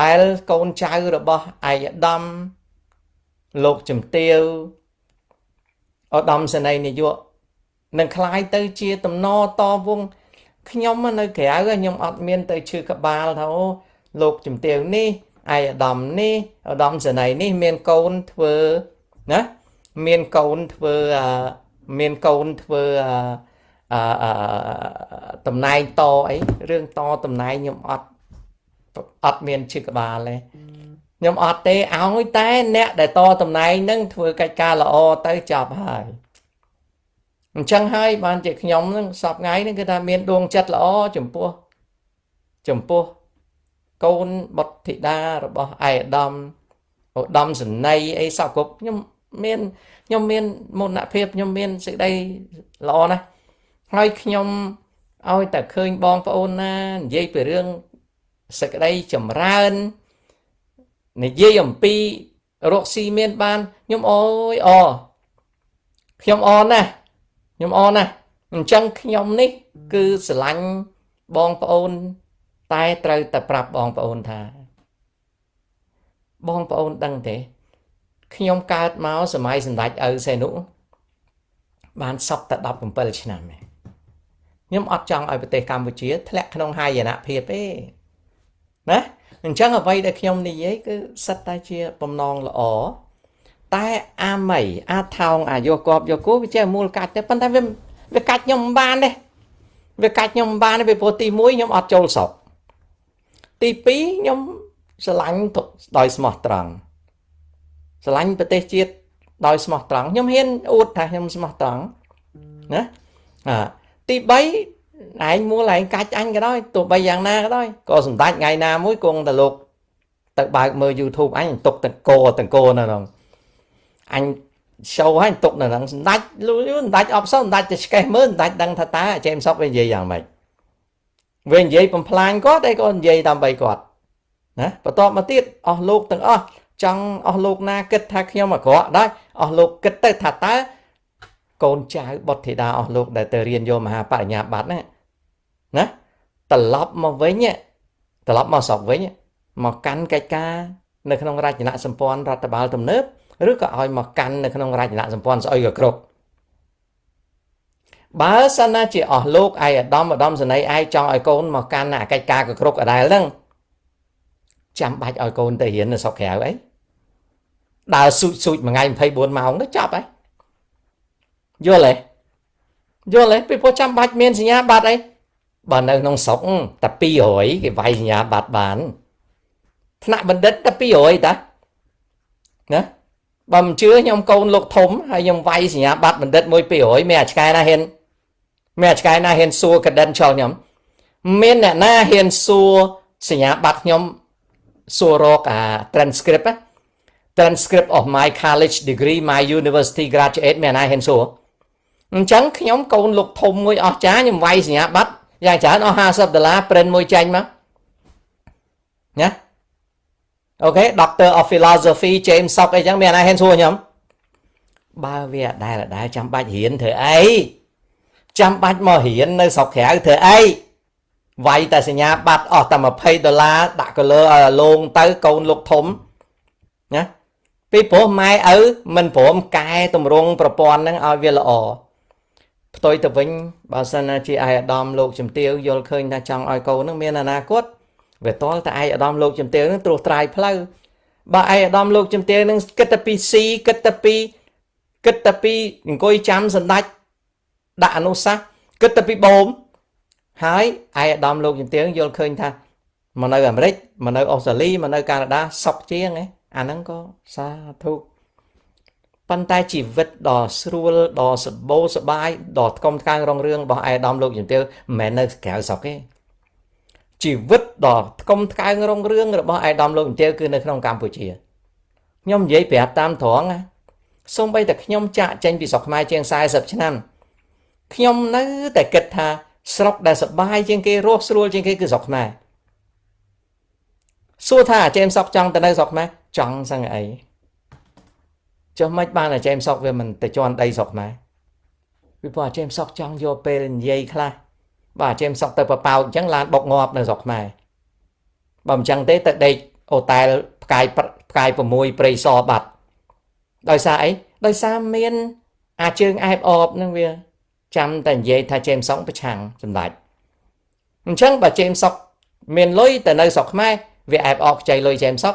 ដែលកូនចៅរបស់ឯកឧត្តមលោកជំទាវឧត្តមសេនីយ៍នាយកនឹងคล้ายទៅជាតំណតវងខ្ញុំនៅក្រៅខ្ញុំអត់មានទៅឈឺក្បាលថាអូលោកជំទាវនេះឯឧត្តមនេះឧត្តមសេនីយ៍នេះ មានកូនធ្វើណាមានកូនធ្វើមានកូនធ្វើតំណែងតអីរឿងតតំណែងខ្ញុំអត់អត់មានឈឺក្បាលទេខ្ញុំអត់ទេឲ្យតែអ្នកដែលតតំណែងនឹងធ្វើកិច្ចការល្អទៅចប់ហើយអញ្ចឹងហើយបានជាខ្ញុំនឹងសពថ្ងៃនឹងគឺថាមានដួងចិត្តល្អចំពោះចំពោះកូនបុត្រធីតារបស់ឯកឧត្តមឧត្តមសេនីយ៍អីសពគ្រប់ខ្ញុំមានខ្ញុំមានមោទនភាពខ្ញុំមានសេចក្តីល្អណាស់ហើយខ្ញុំឲ្យតែឃើញបងប្អូនណានិយាយពីរឿងសេចក្តីចម្រើននិយាយអំពីរកស៊ីមានបានខ្ញុំអើយអ ខ្ញុំអណាស់ខ្ញុំអណាស់អញ្ចឹងខ្ញុំនេះ គឺស្រឡាញ់បងប្អូន តែត្រូវតែប្រាប់បងប្អូនថា បងប្អូនដឹងទេ ខ្ញុំកើតមកសម័យសម្ដេចឪសេនុបានសពតែ17ឆ្នាំខ្ញុំអត់ចង់ឲ្យប្រទេសកម្ពុជាធ្លាក់ក្នុងហាយនភាពទេណាអញ្ចឹងអ្វីដែលខ្ញុំនិយាយគឺសិតតែជាបំណងល្អតែអាមីអាថោងអាយកគប់យកគូវាចេះមូលកាច់ទេប៉ុន្តែវា វាកាច់ខ្ញុំមិនបានទេវាកាច់ខ្ញុំមិនបានទេពីព្រោះទី1ខ្ញុំអត់ចូលស្រុកទី2ខ្ញុំស្រឡាញ់ដោយស្មោះត្រង់ស្រឡាញ់ប្រទេសជាតិដោយស្មោះត្រង់ខ្ញុំហ៊ានអួតថាខ្ញុំស្មោះត្រង់ណាអាទី3ឯងមួលឯងកាច់អញក៏ដោយទោះបីយ៉ាងណាក៏ដោយក៏សម្ដេចថ្ងៃណាមួយគង់តែលោកទៅបើកមើល YouTube អញຕົកតកោតកោនៅហ្នឹងអញ show ហើយຕົកនៅហ្នឹងសម្ដេចលូសម្ដេចអបសោសម្ដេចទៅឆ្កេះមើលសម្ដេចដឹងថាតាចេមសុកវានិយាយយ៉ាងម៉េចវានិយាយបំផ្លាញគាត់ឯក៏និយាយតាមបីគាត់ណាបន្ទាប់មកទៀតអស់លោកទាំងអស់ចង់អស់លោក ណាគិតថាខ្ញុំអាក្រក់ដែរអស់លោកគិតទៅថាតើកូនចៅបុត្រធីតាអស់លោកដែលទៅរៀនយកមហាបរិញ្ញាបត្រណាណាត្រឡប់មកវិញត្រឡប់មកស្រុកវិញមកកាន់កិច្ចការ នៅក្នុងរចនាសម្ព័ន្ធរដ្ឋបាលទំនើប ឬក៏ឲ្យមកកាន់នៅក្នុងរចនាសម្ព័ន្ធស្អុយក៏គ្រប់បើសិនណាជាអស់លោកឯអាដាមអាដាមសនីឯចង់ឲ្យកូន មកកាន់អាកិច្ចការក៏គ្រប់អដែលហ្នឹងចាំបាច់ឲ្យកូនទៅរៀននៅស្រុកក្រៅអីដើរស៊ូចស៊ូចមួយថ្ងៃ24ម៉ោងទៅចប់ហើយយល់ទេយល់ទេពីព្រោះចាំបាច់មានសញ្ញាបត្រអីបើនៅក្នុងស្រុកតែ200គេវាយសញ្ញាបត្របានថ្នាក់បណ្ឌិតតែ200តាណាបើមិនជឿខ្ញុំកូនលោកធំហើយខ្ញុំវាយសញ្ញាបត្របណ្ឌិតមួយ200មានអាឆ្កែណាហ៊ានមានអាឆ្កែណាហ៊ានសួរកដិនឆ្លខ្ញុំមានអ្នកណាហ៊ានសួរសញ្ញាបត្រខ្ញុំសួររកអា transcript ណា transcript of my college degree my university graduate មានណាហ៊ានសួរអញ្ចឹងខ្ញុំកូនលោកធំមួយអស់ចាខ្ញុំវាយសញ្ញាបត្រយ៉ាងច្រើនអស់50ដុល្លារ print មួយចាញ់មកណាអូខេ Doctor of Philosophy James Sock អីចឹងមានណាហ៊ានសួរខ្ញុំបើវាអដែលអដែលចាំបាច់រៀនធ្វើអីចាំបាច់មករៀននៅស្រុកក្រៅធ្វើអីវាយតែសញ្ញាបត្រអស់តែ20ដុល្លារដាក់កលើឲ្យឡងទៅកូនលោកធំណាពីព្រោះម៉ែឪមិនព្រមកែតម្រង់ប្រព័ន្ធហ្នឹងឲ្យវាល្អផ្ទុយទៅវិញបើសិនជាឯកឧត្តមលោកជំទាវយល់ឃើញថាចង់ឲ្យកូននឹងមានអនាគតវាតល់តែឯកឧត្តមលោកជំទាវនឹងត្រួសត្រាយផ្លូវបើឯកឧត្តមលោកជំទាវនឹងគិតតែពី C គិតតែពីគិតតែពីអង្គុយចាំសម្ដេចដាក់អនុសាសន៍គិតតែពីបូមហើយឯកឧត្តមលោកជំទាវយល់ឃើញថាមកនៅអាមេរិកមកនៅអូស្ត្រាលីមកនៅ កាណាដាសុខជាងអាហ្នឹងក៏សាធុប៉ុន្តែជីវិតដ៏ស្រួលដ៏សបោសបាយដ៏ថ្កុំថ្កើងរងរឿងរបស់អេដាមលោកជំទាវមិនមែននៅក្រៅស្រុកទេជីវិតដ៏ថ្កុំថ្កើងរងរឿងរបស់អេដាមលោកជំទាវគឺនៅក្នុងកម្ពុជាខ្ញុំនិយាយប្រាប់តាមត្រង់ណាសូម្បីតែខ្ញុំចាក់ចេញពីស្រុកខ្មែរជាង40ឆ្នាំខ្ញុំនៅតែគិតថាស្រុកដែលសបាយជាងគេរស់ស្រួលជាងគេគឺស្រុកខ្មែរសួរថាចេមសក់ចង់ទៅនៅស្រុកខ្មែរ ចង់សឹងអីចុះមិនបានតែចេមសុកវាមិនទៅជន់ដីស្រុកខ្មែរពីព្រោះចេមសុកចង់យកពេលនិយាយខ្លះបាទចេមសុកទៅប្រប៉ោកអញ្ចឹងឡានបុកងាប់ នៅស្រុកខ្មែរបើមិនចឹងទេទៅដេកអូតែលផ្កាយផ្កាយ6ព្រៃសបាត់ដោយសារអីដោយសារមានអាជើងអែបអបនឹងវាចាំតែនិយាយថាចេមសុកប្រឆាំងសម្ដេចអញ្ចឹងបើចេមសុកមានលុយទៅនៅស្រុកខ្មែរវាអែបអបខ្ចីលុយចេមសុក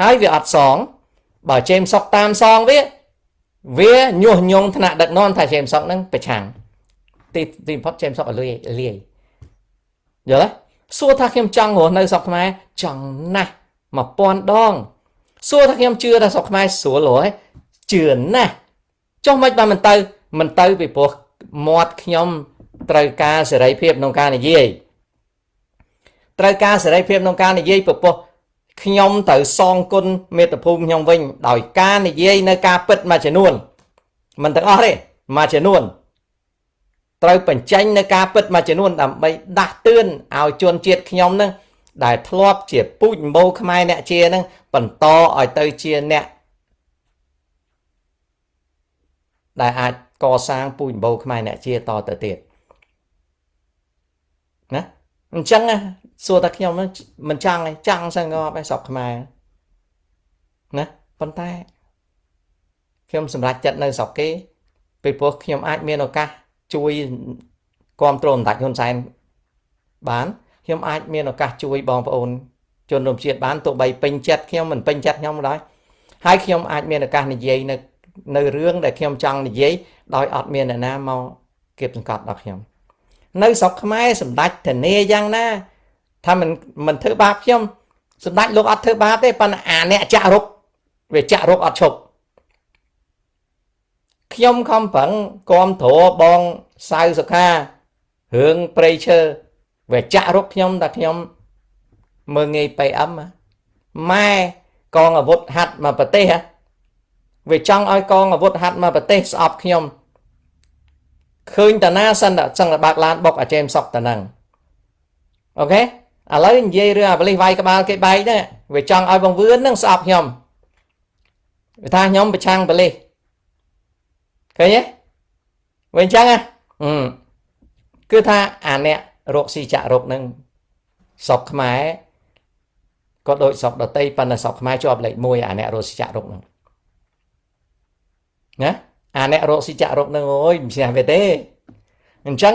ហើយវាអត់សងបើជេមសុកតាមសងវាវាញុះញង់ថ្នាក់ដឹកនាំថាជេមសុកហ្នឹងប្រឆាំងទីទីបំផុតជេមសុកឲ្យលាយលាយយល់ទេសួរថាខ្ញុំចង់រស់នៅស្រុកខ្មែរចង់ណាស់1000ដង សួរថាខ្ញុំជឿថាស្រុកខ្មែរស្រួលហ៎ជឿណាស់ចុះមិនបានមិនទៅមិនទៅពីព្រោះមាត់ខ្ញុំត្រូវការសេរីភាពក្នុងការនិយាយត្រូវការសេរីភាពក្នុងការនិយាយពពោះខ្ញុំត្រូវសងគុណមេត្តភូមិខ្ញុំវិញ ដោយ ការនិយាយនៅការពិតមួយចំនួនមិនទាំងអស់ទេមួយចំនួនត្រូវបញ្ចេញនៅការពិតមួយចំនួន ដើម្បីដាស់តឿនឲ្យជនជាតិខ្ញុំ នឹង ដែលធ្លាប់ជាពូជម្បូរខ្មែរអ្នកជានឹងបន្តឲ្យទៅជាអ្នកដែលអាចកសាងពូជម្បូរខ្មែរអ្នកជាតទៅទៀតណាអញ្ចឹងសួរតែខ្ញុំមិនចង់ទេចង់សឹងងាប់ឯងស្រុកខ្មែរណាប៉ុន្តែខ្ញុំសម្រេចចិត្តនៅស្រុកគេពេលព្រោះខ្ញុំអាចមានឱកាសជួយគ្រប់គ្រងសម្ដេចហ៊ុនសែនបានខ្ញុំអាច មានឱកាសជួយបងប្អូនជនរួមជាតិបានទោះបីពេញចិត្តខ្ញុំមិនពេញចិត្តខ្ញុំក៏ដោយ ហើយខ្ញុំអាចមានឱកាសនិយាយនៅនៅរឿងដែលខ្ញុំចង់និយាយដោយអត់មានអ្នកណាមកគៀបសង្កត់ដល់ខ្ញុំនៅស្រុកខ្មែរសម្ដេចធានាយ៉ាងណាថាមិនមិនធ្វើបាបខ្ញុំសម្ដេចលោកអត់ធ្វើបាបទេប៉ុន្តែអាអ្នកចាក់រុកវាចាក់រុកអត់ឈប់ខ្ញុំខំប្រឹងគាំទ្របងសៅសុខារឿងប្រៃឈើវាចាក់រុកខ្ញុំតែខ្ញុំមើងងាយ PM ម៉ែកងអាវុធហាត់មកប្រទេសវាចង់ឲ្យកងអាវុធហាត់មកប្រទេសស្អប់ខ្ញុំឃើញតាណាសិនតែចង់តែបើកឡានបុកអាចេមសក់តានឹងអូខេឥឡូវនិយាយរឿងអាបលិសវាយក្បាលគេបែកហ្នឹងវាចង់ឲ្យបងវឿនហ្នឹងស្អប់ខ្ញុំវាថាខ្ញុំប្រឆាំងបលិសឃើញទេវិញអញ្ចឹងហ៎គឺថាអាអ្នករកស៊ីចាក់រកហ្នឹងសពខ្មែរក៏ដូចសពដតីប៉ុន្តែសពខ្មែរជាប់លេខ1អាអ្នករកស៊ីចាក់រកហ្នឹងណាអាអ្នករកស៊ីចាក់រកហ្នឹងអើយមិនស្ញះវាទេអញ្ចឹង